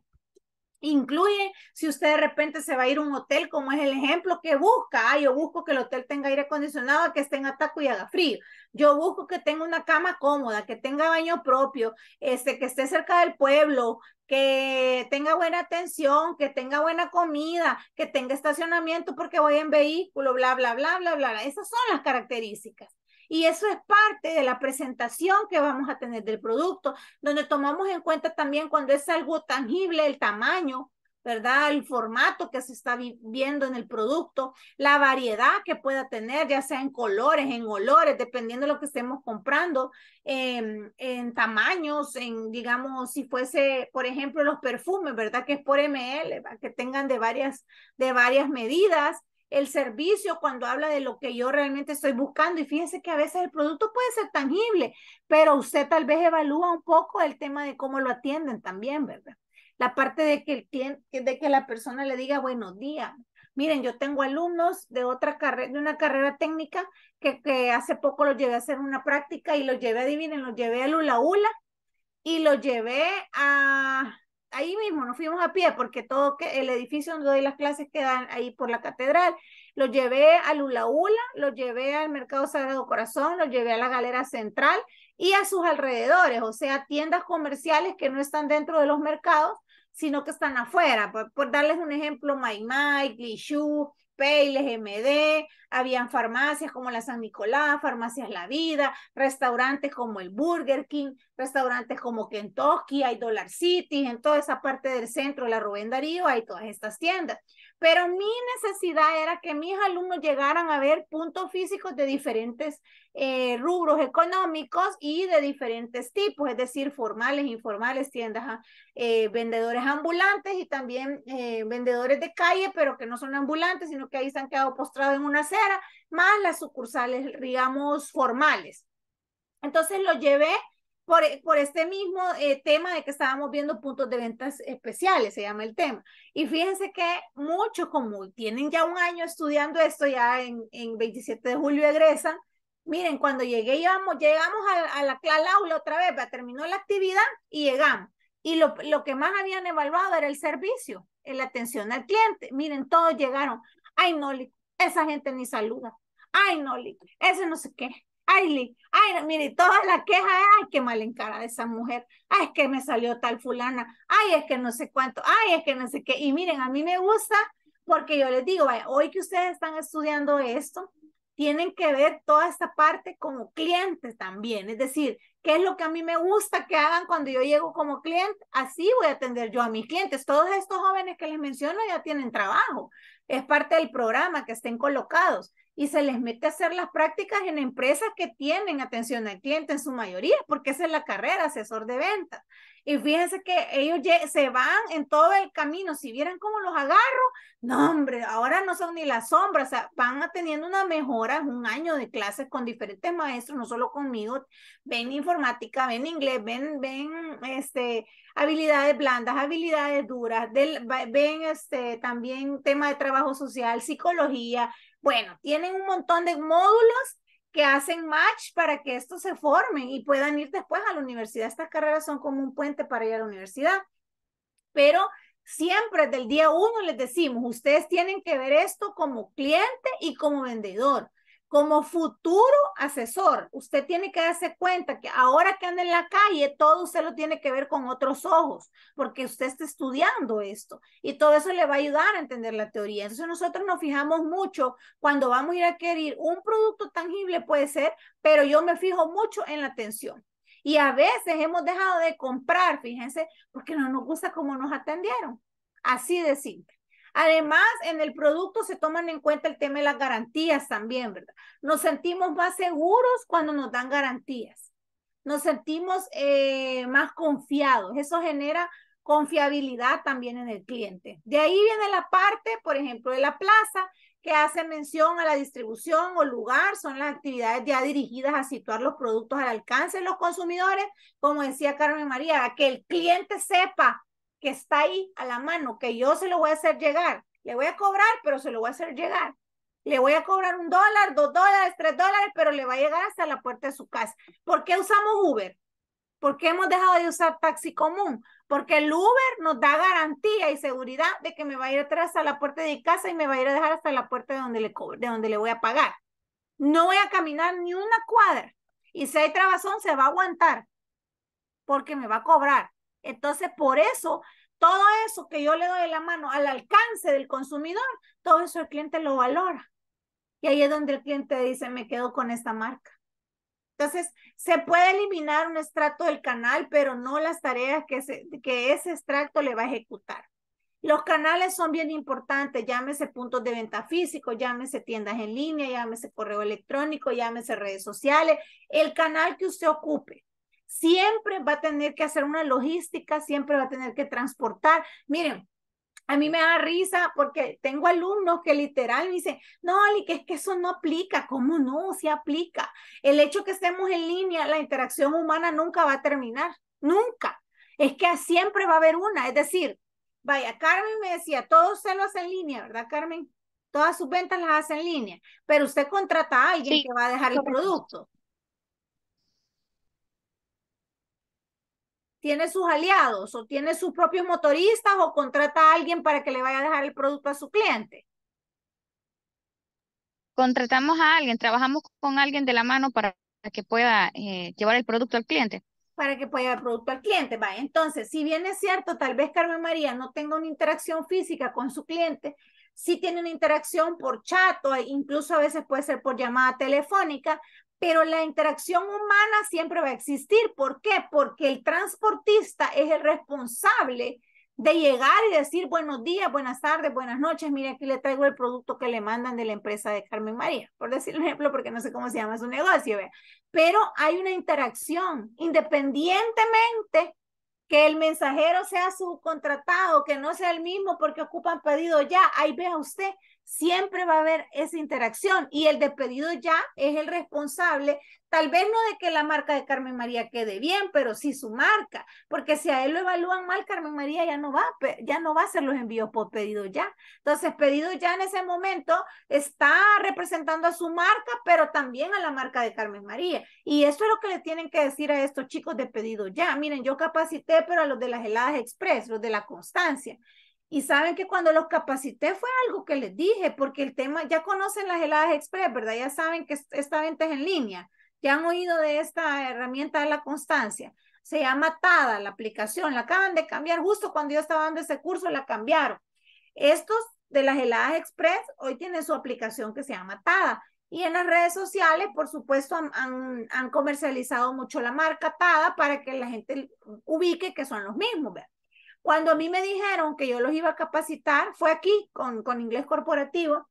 Incluye si usted de repente se va a ir a un hotel, como es el ejemplo que busca. Ah, yo busco que el hotel tenga aire acondicionado, que esté en ataco y haga frío. Yo busco que tenga una cama cómoda, que tenga baño propio, este, que esté cerca del pueblo, que tenga buena atención, que tenga buena comida, que tenga estacionamiento porque voy en vehículo, bla, bla, bla, bla, bla. Esas son las características. Y eso es parte de la presentación que vamos a tener del producto, donde tomamos en cuenta también cuando es algo tangible, el tamaño, ¿verdad? El formato que se está viendo en el producto, la variedad que pueda tener, ya sea en colores, en olores, dependiendo de lo que estemos comprando, em, en, tamaños, en, digamos, si fuese, por ejemplo, los perfumes, ¿verdad? Que es por ml, que tengan de varias, de varias medidas, el servicio cuando habla de lo que yo realmente estoy buscando. Y fíjense que a veces el producto puede ser tangible, pero usted tal vez evalúa un poco el tema de cómo lo atienden también, ¿verdad? La parte de que, de que la persona le diga buenos días. Miren, yo tengo alumnos de otra carrera, de una carrera técnica que, que hace poco los llevé a hacer una práctica y los llevé, adivinen, los llevé a Lula Ula y los llevé a ahí mismo nos fuimos a pie porque todo el edificio donde doy las clases quedan ahí por la catedral. Lo llevé a Lula Ula, los llevé al Mercado Sagrado Corazón, lo llevé a la Galera Central y a sus alrededores, o sea, tiendas comerciales que no están dentro de los mercados, sino que están afuera. Por, darles un ejemplo, Mai Mai, Lishu, Peiles, MD, habían farmacias como la San Nicolás, farmacias La Vida, restaurantes como el Burger King, restaurantes como Kentucky, hay Dollar City, en toda esa parte del centro, la Rubén Darío, hay todas estas tiendas. Pero mi necesidad era que mis alumnos llegaran a ver puntos físicos de diferentes eh, rubros económicos y de diferentes tipos, es decir, formales, informales, tiendas, ah, eh, vendedores ambulantes y también eh, vendedores de calle, pero que no son ambulantes, sino que ahí se han quedado postrados en una más las sucursales, digamos, formales. Entonces lo llevé por, por este mismo eh, tema de que estábamos viendo puntos de ventas especiales, se llama el tema. Y fíjense que muchos, como tienen ya un año estudiando esto, ya en, en 27 de julio egresan, miren, cuando llegué, íbamos, llegamos a, la, al aula otra vez, va terminó la actividad y llegamos. Y lo, lo que más habían evaluado era el servicio, la atención al cliente. Miren, todos llegaron. Ay, no, esa gente ni saluda. Ay, no, Lick, ese no sé qué. Ay, Lick, ay, mire, toda la queja, ay, qué mal encara de esa mujer. Ay, es que me salió tal fulana. Ay, es que no sé cuánto. Ay, es que no sé qué. Y miren, a mí me gusta porque yo les digo, hoy que ustedes están estudiando esto, tienen que ver toda esta parte como clientes también. Es decir, ¿qué es lo que a mí me gusta que hagan cuando yo llego como cliente? Así voy a atender yo a mis clientes. Todos estos jóvenes que les menciono ya tienen trabajo es parte del programa que estén colocados y se les mete a hacer las prácticas en empresas que tienen atención al cliente en su mayoría, porque esa es la carrera, asesor de ventas. Y fíjense que ellos se van en todo el camino, si vieran cómo los agarro, no hombre, ahora no son ni las sombras, van teniendo una mejora, un año de clases con diferentes maestros, no solo conmigo, ven informática, ven inglés, ven, ven, este, habilidades blandas, habilidades duras, ven, este, también tema de trabajo social, psicología, bueno, tienen un montón de módulos que hacen match para que estos se formen y puedan ir después a la universidad. Estas carreras son como un puente para ir a la universidad. Pero siempre del día uno les decimos, ustedes tienen que ver esto como cliente y como vendedor como futuro asesor, usted tiene que darse cuenta que ahora que anda en la calle, todo usted lo tiene que ver con otros ojos, porque usted está estudiando esto y todo eso le va a ayudar a entender la teoría. Entonces nosotros nos fijamos mucho cuando vamos a ir a adquirir un producto tangible, puede ser, pero yo me fijo mucho en la atención. Y a veces hemos dejado de comprar, fíjense, porque no nos gusta cómo nos atendieron. Así de simple. Además, en el producto se toman en cuenta el tema de las garantías también, ¿verdad? Nos sentimos más seguros cuando nos dan garantías. Nos sentimos eh, más confiados. Eso genera confiabilidad también en el cliente. De ahí viene la parte, por ejemplo, de la plaza, que hace mención a la distribución o lugar, son las actividades ya dirigidas a situar los productos al alcance de los consumidores, como decía Carmen María, a que el cliente sepa que está ahí a la mano, que yo se lo voy a hacer llegar. Le voy a cobrar, pero se lo voy a hacer llegar. Le voy a cobrar un dólar, dos dólares, tres dólares, pero le va a llegar hasta la puerta de su casa. ¿Por qué usamos Uber? ¿Por qué hemos dejado de usar taxi común? Porque el Uber nos da garantía y seguridad de que me va a ir atrás a la puerta de mi casa y me va a ir a dejar hasta la puerta de donde le, de donde le voy a pagar. No voy a caminar ni una cuadra. Y si hay trabazón, se va a aguantar porque me va a cobrar. Entonces, por eso, todo eso que yo le doy la mano al alcance del consumidor, todo eso el cliente lo valora. Y ahí es donde el cliente dice, me quedo con esta marca. Entonces, se puede eliminar un extracto del canal, pero no las tareas que, que ese extracto le va a ejecutar. Los canales son bien importantes, llámese puntos de venta físico, llámese tiendas en línea, llámese correo electrónico, llámese redes sociales, el canal que usted ocupe siempre va a tener que hacer una logística, siempre va a tener que transportar. Miren, a mí me da risa porque tengo alumnos que literal me dicen, no, Ali, que es que eso no aplica, ¿cómo no? se aplica. El hecho que estemos en línea, la interacción humana nunca va a terminar, nunca. Es que siempre va a haber una, es decir, vaya, Carmen me decía, todo se lo hace en línea, ¿verdad, Carmen? Todas sus ventas las hace en línea, pero usted contrata a alguien que va a dejar el producto. tiene sus aliados o tiene sus propios motoristas o contrata a alguien para que le vaya a dejar el producto a su cliente. Contratamos a alguien, trabajamos con alguien de la mano para que pueda eh, llevar el producto al cliente. Para que pueda llevar el producto al cliente, va. Entonces, si bien es cierto, tal vez Carmen María no tenga una interacción física con su cliente, sí tiene una interacción por chat o incluso a veces puede ser por llamada telefónica, pero la interacción humana siempre va a existir. ¿Por qué? Porque el transportista es el responsable de llegar y decir buenos días, buenas tardes, buenas noches, mire aquí le traigo el producto que le mandan de la empresa de Carmen María, por decir un ejemplo, porque no sé cómo se llama su negocio, pero hay una interacción, independientemente que el mensajero sea subcontratado, que no sea el mismo porque ocupan pedido ya, ahí vea usted, siempre va a haber esa interacción y el despedido ya es el responsable, tal vez no de que la marca de Carmen María quede bien, pero sí su marca, porque si a él lo evalúan mal, Carmen María ya no va, ya no va a hacer los envíos por pedido ya. Entonces, pedido ya en ese momento está representando a su marca, pero también a la marca de Carmen María. Y eso es lo que le tienen que decir a estos chicos de pedido ya. Miren, yo capacité, pero a los de las heladas express, los de la constancia. Y saben que cuando los capacité fue algo que les dije, porque el tema, ya conocen las heladas express, ¿verdad? Ya saben que esta venta es en línea, ya han oído de esta herramienta de la constancia. Se llama TADA, la aplicación, la acaban de cambiar, justo cuando yo estaba dando ese curso la cambiaron. Estos de las heladas express hoy tienen su aplicación que se llama TADA. Y en las redes sociales, por supuesto, han, comercializado mucho la marca TADA para que la gente ubique que son los mismos, ¿verdad? Cuando a mí me dijeron que yo los iba a capacitar, fue aquí con, inglés corporativo.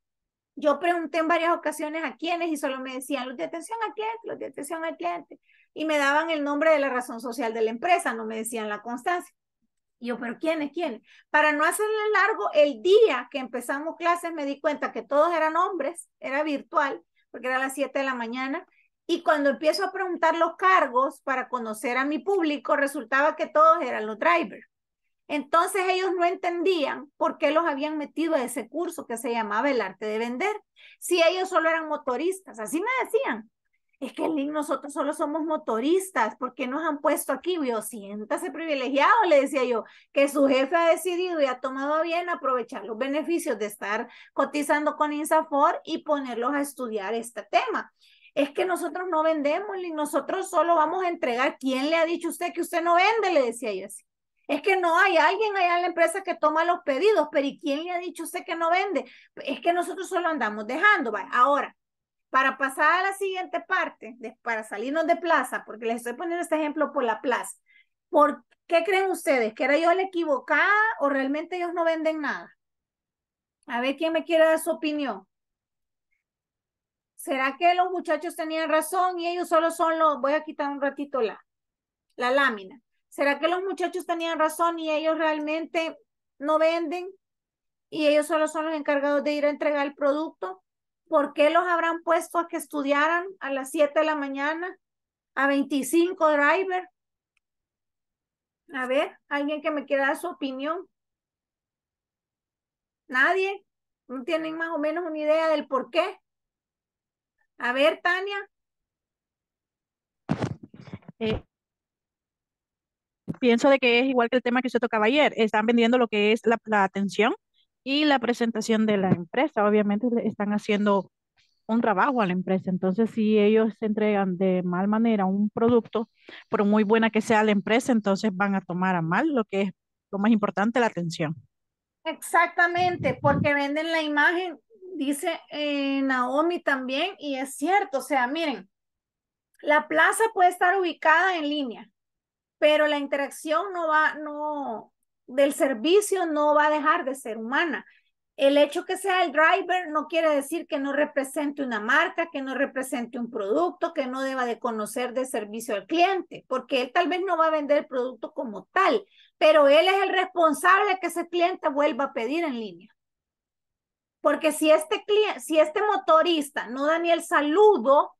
Yo pregunté en varias ocasiones a quiénes y solo me decían los de atención al cliente, los de atención al cliente. Y me daban el nombre de la razón social de la empresa, no me decían la constancia. yo, pero ¿quiénes? ¿Quiénes? Para no hacerle largo, el día que empezamos clases me di cuenta que todos eran hombres, era virtual, porque era las 7 de la mañana. Y cuando empiezo a preguntar los cargos para conocer a mi público, resultaba que todos eran los drivers. Entonces ellos no entendían por qué los habían metido a ese curso que se llamaba el arte de vender, si ellos solo eran motoristas, así me decían. Es que Link, nosotros solo somos motoristas, ¿por qué nos han puesto aquí? Yo, siéntase privilegiado, le decía yo, que su jefe ha decidido y ha tomado bien aprovechar los beneficios de estar cotizando con INSAFOR y ponerlos a estudiar este tema es que nosotros no vendemos, y nosotros solo vamos a entregar. ¿Quién le ha dicho a usted que usted no vende? Le decía yo así. Es que no hay alguien allá en la empresa que toma los pedidos, pero ¿y quién le ha dicho usted que no vende? Es que nosotros solo andamos dejando. Vale, ahora, para pasar a la siguiente parte, para salirnos de plaza, porque les estoy poniendo este ejemplo por la plaza. ¿Por qué creen ustedes? ¿Que era yo la equivocada o realmente ellos no venden nada? A ver quién me quiere dar su opinión. ¿Será que los muchachos tenían razón y ellos solo son los, voy a quitar un ratito la, la lámina? ¿Será que los muchachos tenían razón y ellos realmente no venden y ellos solo son los encargados de ir a entregar el producto? ¿Por qué los habrán puesto a que estudiaran a las 7 de la mañana a 25 driver? A ver, alguien que me quiera dar su opinión. Nadie. No tienen más o menos una idea del por qué. A ver, Tania. Eh, pienso de que es igual que el tema que se tocaba ayer, están vendiendo lo que es la, atención y la presentación de la empresa, obviamente están haciendo un trabajo a la empresa, entonces si ellos entregan de mal manera un producto, por muy buena que sea la empresa, entonces van a tomar a mal lo que es lo más importante, la atención. Exactamente, porque venden la imagen, dice eh, Naomi también, y es cierto, o sea, miren, la plaza puede estar ubicada en línea, pero la interacción no va, no, del servicio no va a dejar de ser humana. El hecho que sea el driver no quiere decir que no represente una marca, que no represente un producto, que no deba de conocer de servicio al cliente, porque él tal vez no va a vender el producto como tal, pero él es el responsable de que ese cliente vuelva a pedir en línea. Porque si este si este motorista no da ni el saludo,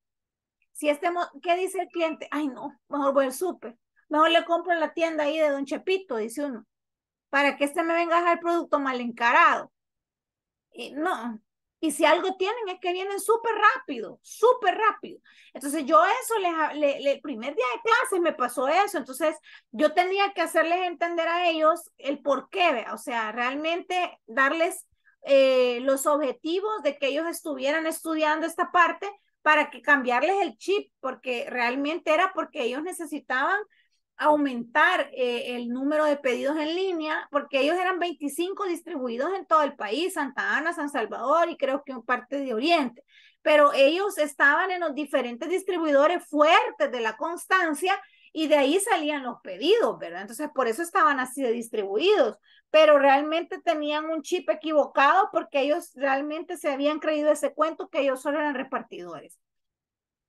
si este, ¿qué dice el cliente? Ay, no, mejor voy al súper. Mejor le compro en la tienda ahí de Don Chepito, dice uno. Para que este me venga a dar el producto mal encarado. Y no. Y si algo tienen es que vienen súper rápido, súper rápido. Entonces yo eso, les, el primer día de clases me pasó eso. Entonces yo tenía que hacerles entender a ellos el por qué, o sea, realmente darles eh, los objetivos de que ellos estuvieran estudiando esta parte para que cambiarles el chip, porque realmente era porque ellos necesitaban aumentar eh, el número de pedidos en línea, porque ellos eran 25 distribuidos en todo el país, Santa Ana, San Salvador y creo que en parte de Oriente, pero ellos estaban en los diferentes distribuidores fuertes de la constancia y de ahí salían los pedidos, ¿verdad? Entonces por eso estaban así de distribuidos, pero realmente tenían un chip equivocado porque ellos realmente se habían creído ese cuento que ellos solo eran repartidores.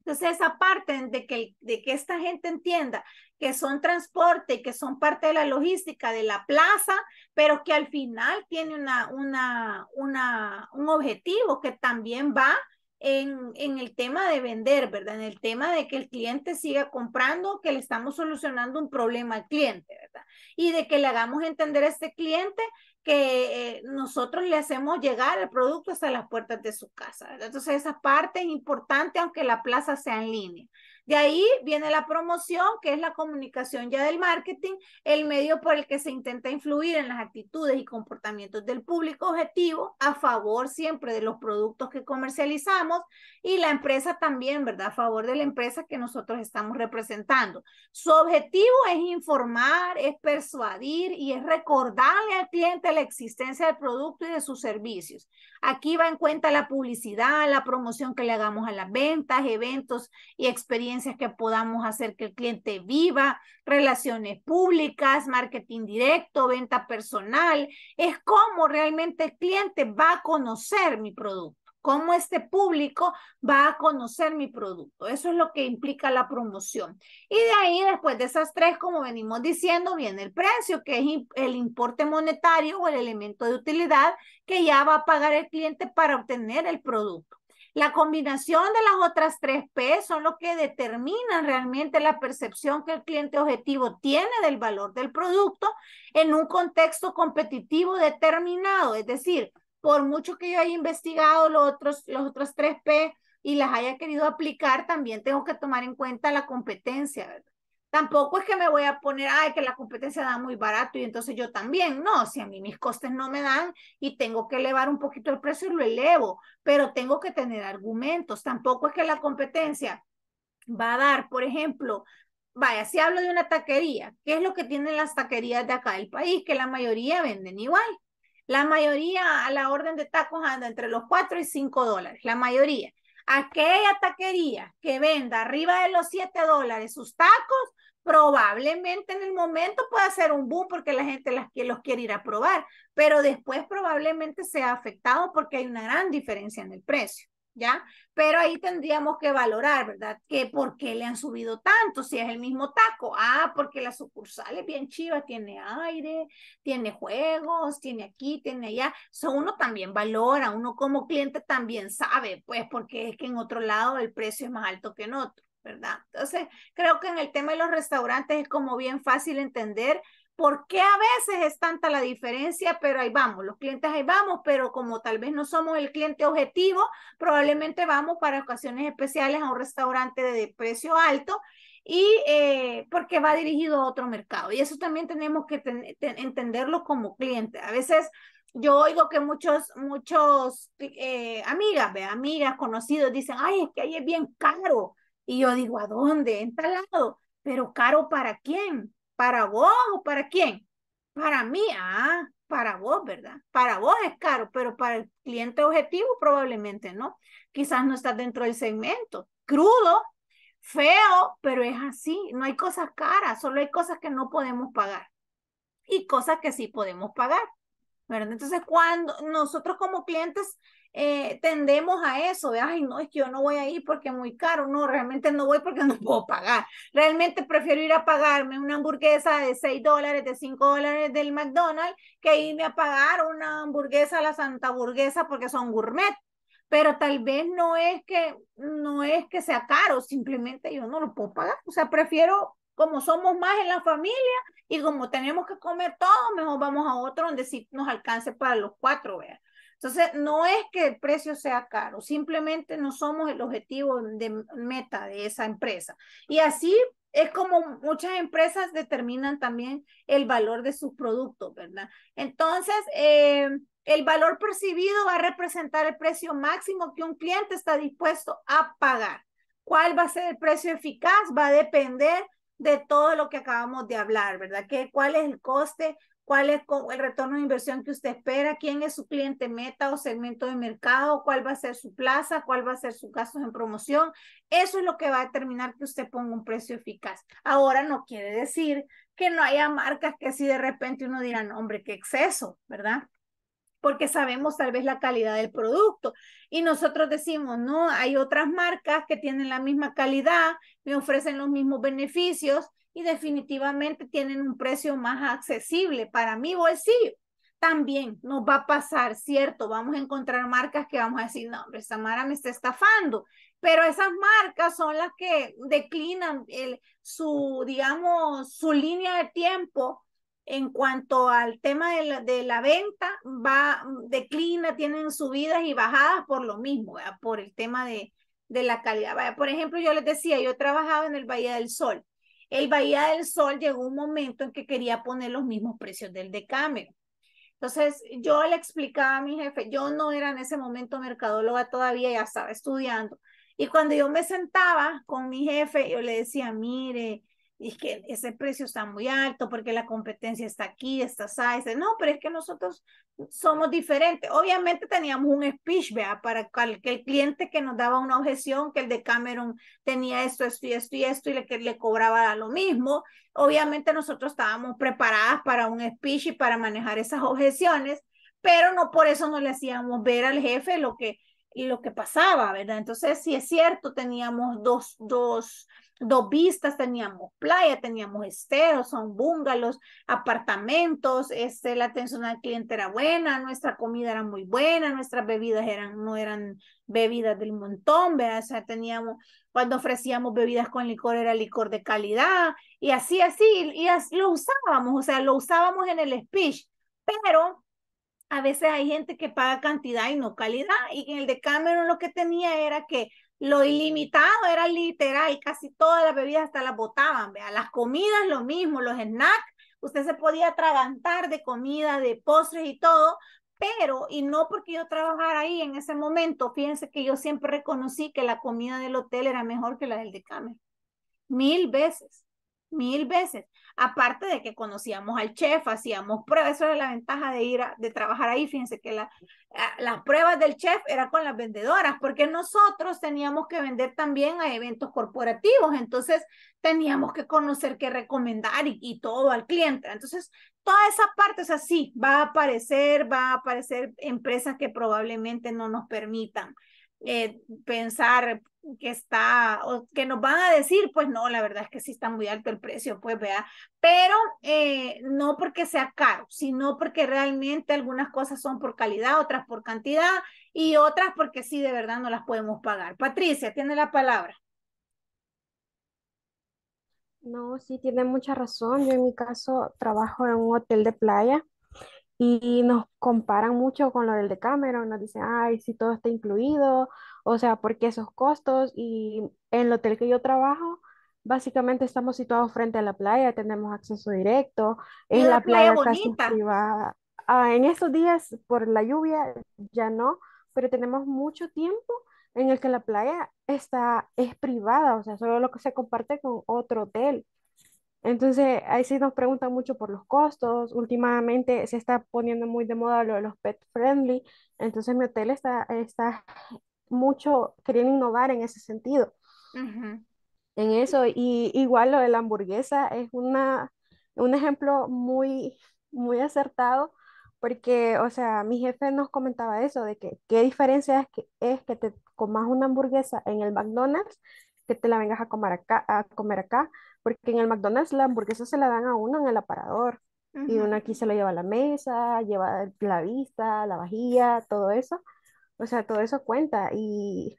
Entonces, esa parte de que, de que esta gente entienda que son transporte, que son parte de la logística de la plaza, pero que al final tiene una, una, una, un objetivo que también va en, en, el tema de vender, ¿verdad? En el tema de que el cliente siga comprando, que le estamos solucionando un problema al cliente, ¿verdad? Y de que le hagamos entender a este cliente que eh, nosotros le hacemos llegar el producto hasta las puertas de su casa. Entonces esa parte es importante aunque la plaza sea en línea. De ahí viene la promoción, que es la comunicación ya del marketing, el medio por el que se intenta influir en las actitudes y comportamientos del público objetivo a favor siempre de los productos que comercializamos y la empresa también, ¿verdad? A favor de la empresa que nosotros estamos representando. Su objetivo es informar, es persuadir y es recordarle al cliente la existencia del producto y de sus servicios. Aquí va en cuenta la publicidad, la promoción que le hagamos a las ventas, eventos y experiencias que podamos hacer que el cliente viva, relaciones públicas, marketing directo, venta personal, es cómo realmente el cliente va a conocer mi producto cómo este público va a conocer mi producto. Eso es lo que implica la promoción. Y de ahí, después de esas tres, como venimos diciendo, viene el precio, que es el importe monetario o el elemento de utilidad que ya va a pagar el cliente para obtener el producto. La combinación de las otras tres P son lo que determinan realmente la percepción que el cliente objetivo tiene del valor del producto en un contexto competitivo determinado. Es decir, por mucho que yo haya investigado los otros, los otros tres P y las haya querido aplicar, también tengo que tomar en cuenta la competencia, ¿verdad? Tampoco es que me voy a poner, ay, que la competencia da muy barato y entonces yo también, no, si a mí mis costes no me dan y tengo que elevar un poquito el precio, lo elevo, pero tengo que tener argumentos. Tampoco es que la competencia va a dar, por ejemplo, vaya, si hablo de una taquería, ¿qué es lo que tienen las taquerías de acá del país? Que la mayoría venden igual. La mayoría a la orden de tacos anda entre los 4 y 5 dólares, la mayoría. Aquella taquería que venda arriba de los 7 dólares sus tacos, probablemente en el momento pueda ser un boom porque la gente las, los quiere ir a probar, pero después probablemente sea afectado porque hay una gran diferencia en el precio, ¿ya? Pero ahí tendríamos que valorar, ¿verdad? Que por qué le han subido tanto si es el mismo taco. Ah, porque la sucursal es bien chiva, tiene aire, tiene juegos, tiene aquí, tiene allá. Eso uno también valora, uno como cliente también sabe, pues, porque es que en otro lado el precio es más alto que en otro. ¿verdad? Entonces, creo que en el tema de los restaurantes es como bien fácil entender por qué a veces es tanta la diferencia, pero ahí vamos, los clientes ahí vamos, pero como tal vez no somos el cliente objetivo, probablemente vamos para ocasiones especiales a un restaurante de precio alto y eh, porque va dirigido a otro mercado. Y eso también tenemos que entenderlo como cliente. A veces yo oigo que muchos, muchos eh, amigas, amigas, conocidos dicen, ay, es que ahí es bien caro y yo digo, ¿a dónde? En tal lado. Pero caro para quién? ¿Para vos o para quién? Para mí, ah, para vos, ¿verdad? Para vos es caro, pero para el cliente objetivo probablemente no. Quizás no estás dentro del segmento. Crudo, feo, pero es así. No hay cosas caras, solo hay cosas que no podemos pagar y cosas que sí podemos pagar. ¿verdad? Entonces, cuando nosotros como clientes eh, tendemos a eso, de, ay, no, es que yo no voy a ir porque es muy caro, no, realmente no voy porque [laughs] no puedo pagar, realmente prefiero ir a pagarme una hamburguesa de 6 dólares, de 5 dólares del McDonald's, que irme a pagar una hamburguesa a la Santa Burguesa porque son gourmet, pero tal vez no es que, no es que sea caro, simplemente yo no lo puedo pagar, o sea, prefiero como somos más en la familia y como tenemos que comer todo, mejor vamos a otro donde sí nos alcance para los cuatro, vea. Entonces, no es que el precio sea caro, simplemente no somos el objetivo de meta de esa empresa. Y así es como muchas empresas determinan también el valor de sus productos, ¿verdad? Entonces, eh, el valor percibido va a representar el precio máximo que un cliente está dispuesto a pagar. ¿Cuál va a ser el precio eficaz? Va a depender de todo lo que acabamos de hablar, ¿verdad? ¿Qué, ¿Cuál es el coste cuál es el retorno de inversión que usted espera, quién es su cliente meta o segmento de mercado, cuál va a ser su plaza, cuál va a ser su gasto en promoción. Eso es lo que va a determinar que usted ponga un precio eficaz. Ahora no quiere decir que no haya marcas que si de repente uno dirá, hombre, qué exceso, ¿verdad? porque sabemos tal vez la calidad del producto. Y nosotros decimos, no, hay otras marcas que tienen la misma calidad, me ofrecen los mismos beneficios, y definitivamente tienen un precio más accesible para mi bolsillo. También nos va a pasar, ¿cierto? Vamos a encontrar marcas que vamos a decir, no, hombre, Samara me está estafando, pero esas marcas son las que declinan el, su, digamos, su línea de tiempo en cuanto al tema de la, venta, va, declina, tienen subidas y bajadas por lo mismo, por el tema de, de la calidad. Por ejemplo, yo les decía, yo trabajaba en el Valle del Sol el Bahía del Sol llegó un momento en que quería poner los mismos precios del Decameron. Entonces, yo le explicaba a mi jefe, yo no era en ese momento mercadóloga todavía, ya estaba estudiando. Y cuando yo me sentaba con mi jefe, yo le decía, mire, y es que ese precio está muy alto porque la competencia está aquí, está allá. no, pero es que nosotros somos diferentes. Obviamente teníamos un speech, ¿vea? Para cualquier cliente que nos daba una objeción, que el de Cameron tenía esto, esto y esto y esto y le, que le cobraba lo mismo. Obviamente nosotros estábamos preparadas para un speech y para manejar esas objeciones, pero no por eso no le hacíamos ver al jefe lo que, lo que pasaba, ¿verdad? Entonces, si es cierto, teníamos dos, dos dos vistas, teníamos playa, teníamos esteros, son bungalows, apartamentos, este, la atención al cliente era buena, nuestra comida era muy buena, nuestras bebidas eran, no eran bebidas del montón, ¿verdad? O sea, teníamos, cuando ofrecíamos bebidas con licor era licor de calidad y así, así, y, y así lo usábamos, o sea, lo usábamos en el speech, pero a veces hay gente que paga cantidad y no calidad. Y en el de Cameron lo que tenía era que lo ilimitado era literal, y casi todas las bebidas hasta las botaban, vea. Las comidas lo mismo, los snacks, usted se podía atragantar de comida, de postres y todo, pero, y no porque yo trabajara ahí en ese momento, fíjense que yo siempre reconocí que la comida del hotel era mejor que la del Decamer. Mil veces, mil veces. Aparte de que conocíamos al chef, hacíamos pruebas, eso era la ventaja de ir a, de trabajar ahí. Fíjense que la, ah, las pruebas del chef eran con las vendedoras, porque nosotros teníamos que vender también a eventos corporativos, entonces teníamos que conocer qué recomendar y, todo al cliente. Entonces, toda esa parte, o sea, va a aparecer, va a aparecer empresas que probablemente no nos permitan. Eh, pensar que está, o que nos van a decir, pues no, la verdad es que sí está muy alto el precio, pues vea, pero eh, no porque sea caro, sino porque realmente algunas cosas son por calidad, otras por cantidad y otras porque sí, de verdad no las podemos pagar. Patricia, tiene la palabra. No, sí, tiene mucha razón. Yo en mi caso trabajo en un hotel de playa y nos comparan mucho con lo del de Cameron, nos dicen, ay, si todo está incluido o sea, porque esos costos y en el hotel que yo trabajo, básicamente estamos situados frente a la playa, tenemos acceso directo, es la, playa, bonita? privada. Ah, en estos días, por la lluvia, ya no, pero tenemos mucho tiempo en el que la playa está, es privada, o sea, solo lo que se comparte con otro hotel. Entonces, ahí sí nos preguntan mucho por los costos. Últimamente se está poniendo muy de moda lo de los pet friendly. Entonces, mi hotel está, está mucho, querían innovar en ese sentido. En eso, y igual lo de la hamburguesa es un ejemplo muy, muy acertado, porque, o sea, mi jefe nos comentaba eso, de que qué diferencia es que, es que te comas una hamburguesa en el McDonald's que te la vengas a comer acá, a comer acá porque en el McDonald's la hamburguesa se la dan a uno en el aparador y uno aquí se lo lleva a la mesa, lleva la vista, la vajilla, todo eso. O sea, todo eso cuenta y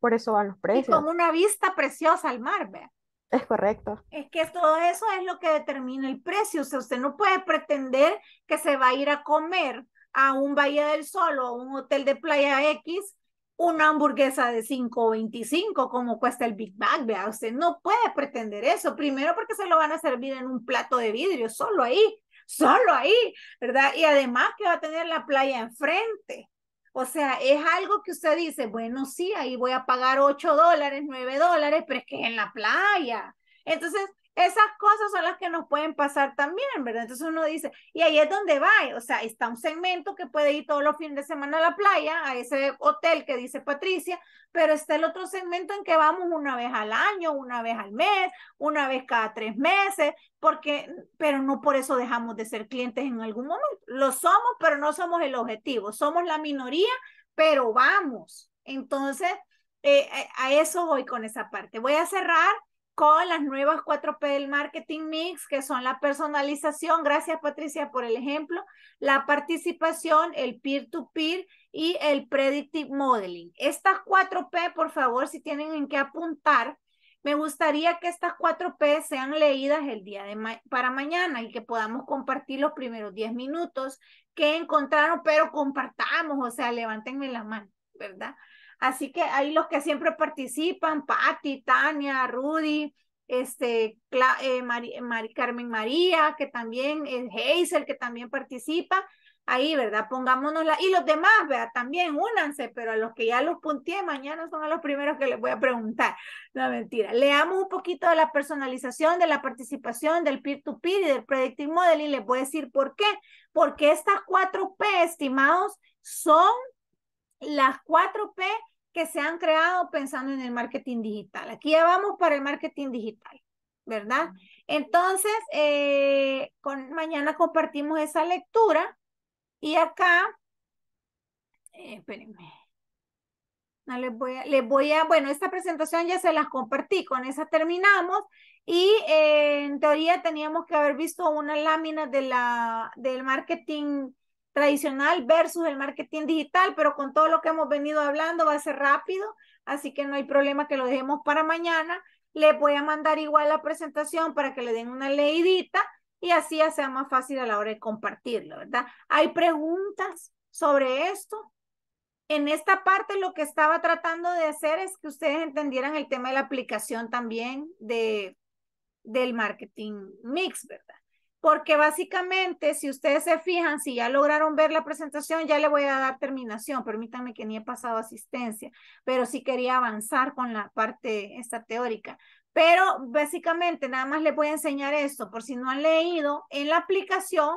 por eso van los precios. Y una vista preciosa al mar, vea. Es correcto. Es que todo eso es lo que determina el precio. O sea, usted no puede pretender que se va a ir a comer a un Bahía del Sol o un hotel de playa X una hamburguesa de 5.25 como cuesta el Big Mac, vea, usted no puede pretender eso, primero porque se lo van a servir en un plato de vidrio, solo ahí, solo ahí, ¿verdad? Y además que va a tener la playa enfrente, o sea, es algo que usted dice, bueno, sí, ahí voy a pagar 8 dólares, 9 dólares, pero es que es en la playa. Entonces, esas cosas son las que nos pueden pasar también, ¿verdad? Entonces uno dice, y ahí es donde va, o sea, está un segmento que puede ir todos los fines de semana a la playa, a ese hotel que dice Patricia, pero está el otro segmento en que vamos una vez al año, una vez al mes, una vez cada tres meses, porque, pero no por eso dejamos de ser clientes en algún momento. Lo somos, pero no somos el objetivo, somos la minoría, pero vamos. Entonces, eh, eh, a eso voy con esa parte. Voy a cerrar con las nuevas 4P del marketing mix, que son la personalización, gracias Patricia por el ejemplo, la participación, el peer-to-peer y el predictive modeling. Estas 4P, por favor, si tienen en qué apuntar, me gustaría que estas 4P sean leídas el día de para mañana y que podamos compartir los primeros 10 minutos que encontraron, pero compartamos, o sea, levántenme la mano, ¿verdad? Así que ahí los que siempre participan, Patti, Tania, Rudy, este, eh, Mari Carmen María, que también, es eh, Hazel, que también participa, ahí, ¿verdad? pongámonos la Y los demás, ¿verdad? También únanse, pero a los que ya los punteé, mañana son a los primeros que les voy a preguntar. No, mentira. Leamos un poquito de la personalización, de la participación, del peer-to-peer -peer y del predictive modeling. Les voy a decir por qué. Porque estas cuatro P, estimados, son las 4P que se han creado pensando en el marketing digital. Aquí ya vamos para el marketing digital, ¿verdad? Entonces, eh, con, mañana compartimos esa lectura y acá, eh, espérenme, no les voy, a, les voy a, bueno, esta presentación ya se las compartí, con esa terminamos y eh, en teoría teníamos que haber visto una lámina de la, del marketing tradicional versus el marketing digital, pero con todo lo que hemos venido hablando va a ser rápido, así que no hay problema que lo dejemos para mañana. Le voy a mandar igual la presentación para que le den una leidita y así ya sea más fácil a la hora de compartirlo, ¿verdad? ¿Hay preguntas sobre esto? En esta parte lo que estaba tratando de hacer es que ustedes entendieran el tema de la aplicación también de, del marketing mix, ¿verdad? porque básicamente, si ustedes se fijan, si ya lograron ver la presentación, ya le voy a dar terminación. Permítanme que ni he pasado asistencia, pero sí quería avanzar con la parte esta teórica. Pero básicamente, nada más les voy a enseñar esto, por si no han leído, en la aplicación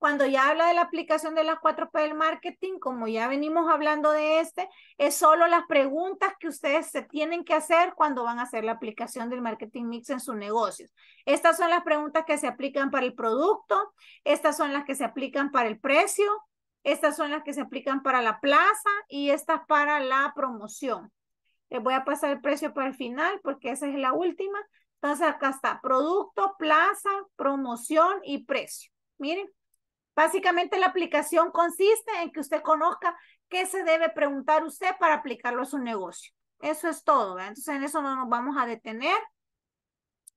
cuando ya habla de la aplicación de las 4P del marketing, como ya venimos hablando de este, es solo las preguntas que ustedes se tienen que hacer cuando van a hacer la aplicación del marketing mix en sus negocios. Estas son las preguntas que se aplican para el producto, estas son las que se aplican para el precio, estas son las que se aplican para la plaza y estas para la promoción. Les voy a pasar el precio para el final porque esa es la última. Entonces acá está, producto, plaza, promoción y precio. Miren, Básicamente la aplicación consiste en que usted conozca qué se debe preguntar usted para aplicarlo a su negocio. Eso es todo. ¿verdad? Entonces en eso no nos vamos a detener.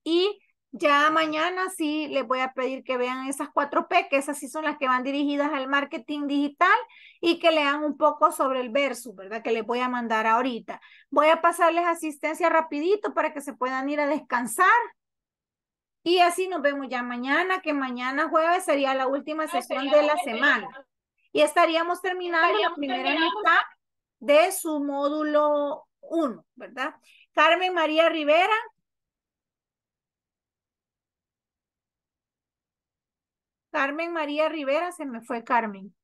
Y ya mañana sí les voy a pedir que vean esas cuatro P, que esas sí son las que van dirigidas al marketing digital y que lean un poco sobre el verso, ¿verdad? Que les voy a mandar ahorita. Voy a pasarles asistencia rapidito para que se puedan ir a descansar y así nos vemos ya mañana, que mañana jueves sería la última sesión de la semana. Y estaríamos terminando la primera mitad de su módulo 1, ¿verdad? Carmen María Rivera. Carmen María Rivera, se me fue Carmen.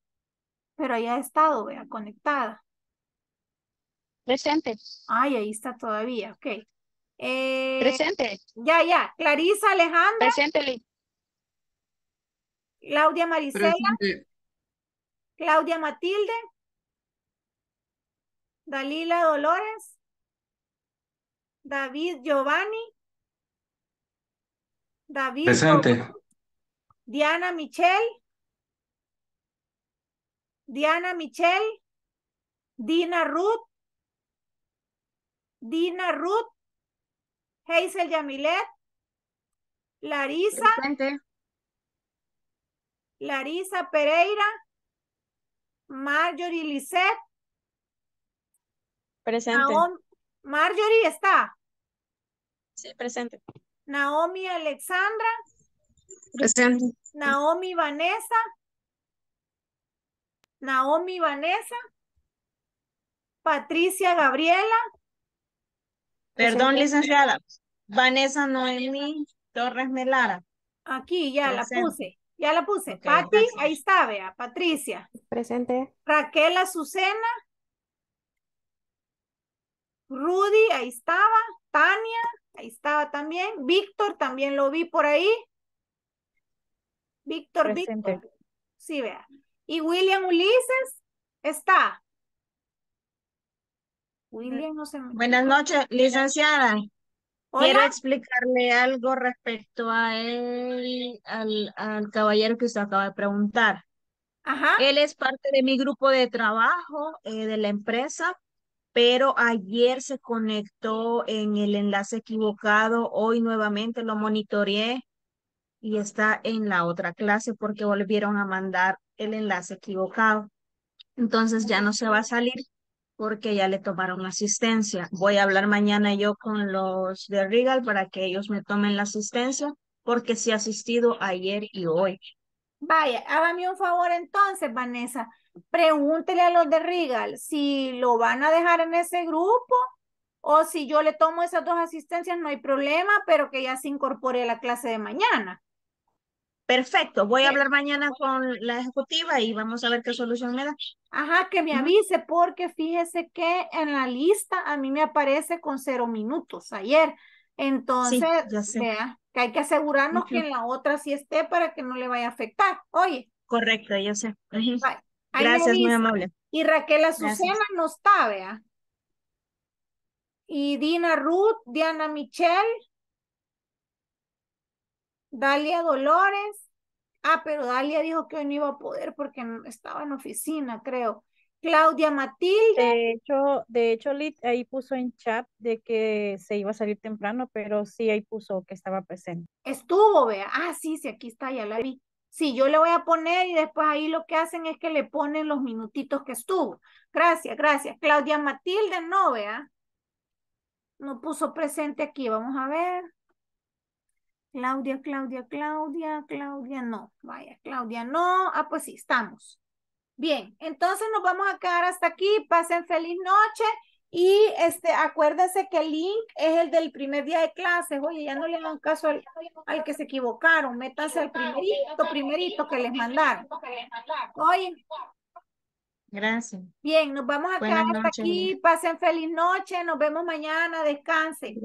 Pero ahí ha estado, vea, conectada. Presente. Ay, ahí está todavía, ok. Eh, Presente. Ya, ya. Clarisa Alejandra. Presente, Claudia Marisela. Claudia Matilde. Dalila Dolores. David Giovanni. David. Presente. Diana Michelle. Diana Michelle. Dina Ruth. Dina Ruth. Hazel Yamilet. Larisa. Presente. Larisa Pereira. Marjorie Lisette. Presente. Marjorie está. Sí, presente. Naomi Alexandra. Presente. Naomi Vanessa. Naomi Vanessa. Patricia Gabriela. Perdón, licenciada. Vanessa Noemí Torres Melara. Aquí ya la puse. Ya la puse. Patty, ahí está, vea. Patricia. Presente. Raquel Azucena. Rudy, ahí estaba. Tania, ahí estaba también. Víctor, también lo vi por ahí. Víctor, Víctor. Sí, vea. Y William Ulises está. Buenas noches, licenciada. Quiero explicarle algo respecto a él, al, al caballero que usted acaba de preguntar. Ajá. Él es parte de mi grupo de trabajo eh, de la empresa, pero ayer se conectó en el enlace equivocado. Hoy nuevamente lo monitoreé y está en la otra clase porque volvieron a mandar el enlace equivocado. Entonces ya no se va a salir porque ya le tomaron la asistencia. Voy a hablar mañana yo con los de Regal para que ellos me tomen la asistencia, porque sí he asistido ayer y hoy. Vaya, hágame un favor entonces, Vanessa. Pregúntele a los de Regal si lo van a dejar en ese grupo o si yo le tomo esas dos asistencias, no hay problema, pero que ya se incorpore a la clase de mañana. Perfecto, voy a hablar mañana con la ejecutiva y vamos a ver qué solución me da. Ajá, que me avise porque fíjese que en la lista a mí me aparece con cero minutos ayer. Entonces, ya vea, que hay que asegurarnos que en la otra sí esté para que no le vaya a afectar. Oye. Correcto, yo sé. Gracias, muy amable. Y Raquel Azucena no está, vea. Y Dina Ruth, Diana Michelle. Dalia Dolores. Ah, pero Dalia dijo que hoy no iba a poder porque estaba en oficina, creo. Claudia Matilde. De hecho, de hecho, ahí puso en chat de que se iba a salir temprano, pero sí ahí puso que estaba presente. Estuvo, vea. Ah, sí, sí, aquí está, ya la vi. Sí, yo le voy a poner y después ahí lo que hacen es que le ponen los minutitos que estuvo. Gracias, gracias. Claudia Matilde, no, vea. No puso presente aquí, vamos a ver. Claudia, Claudia, Claudia, Claudia, no. Vaya, Claudia, no. Ah, pues sí, estamos. Bien, entonces nos vamos a quedar hasta aquí. Pasen feliz noche. Y este, acuérdense que el link es el del primer día de clases. Oye, ya no le dan caso al, al que se equivocaron. Métanse al primerito, primerito que les mandaron. Oye, Gracias. Bien, nos vamos a quedar hasta aquí. Pasen feliz noche. Nos vemos mañana. Descansen.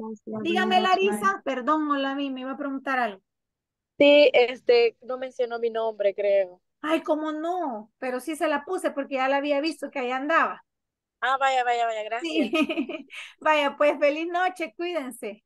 Dígame, Larisa. Perdón, hola, mí me iba a preguntar algo. Sí, este, no mencionó mi nombre, creo. Ay, cómo no, pero sí se la puse porque ya la había visto que ahí andaba. Ah, vaya, vaya, vaya, gracias. [laughs] vaya, pues feliz noche, cuídense.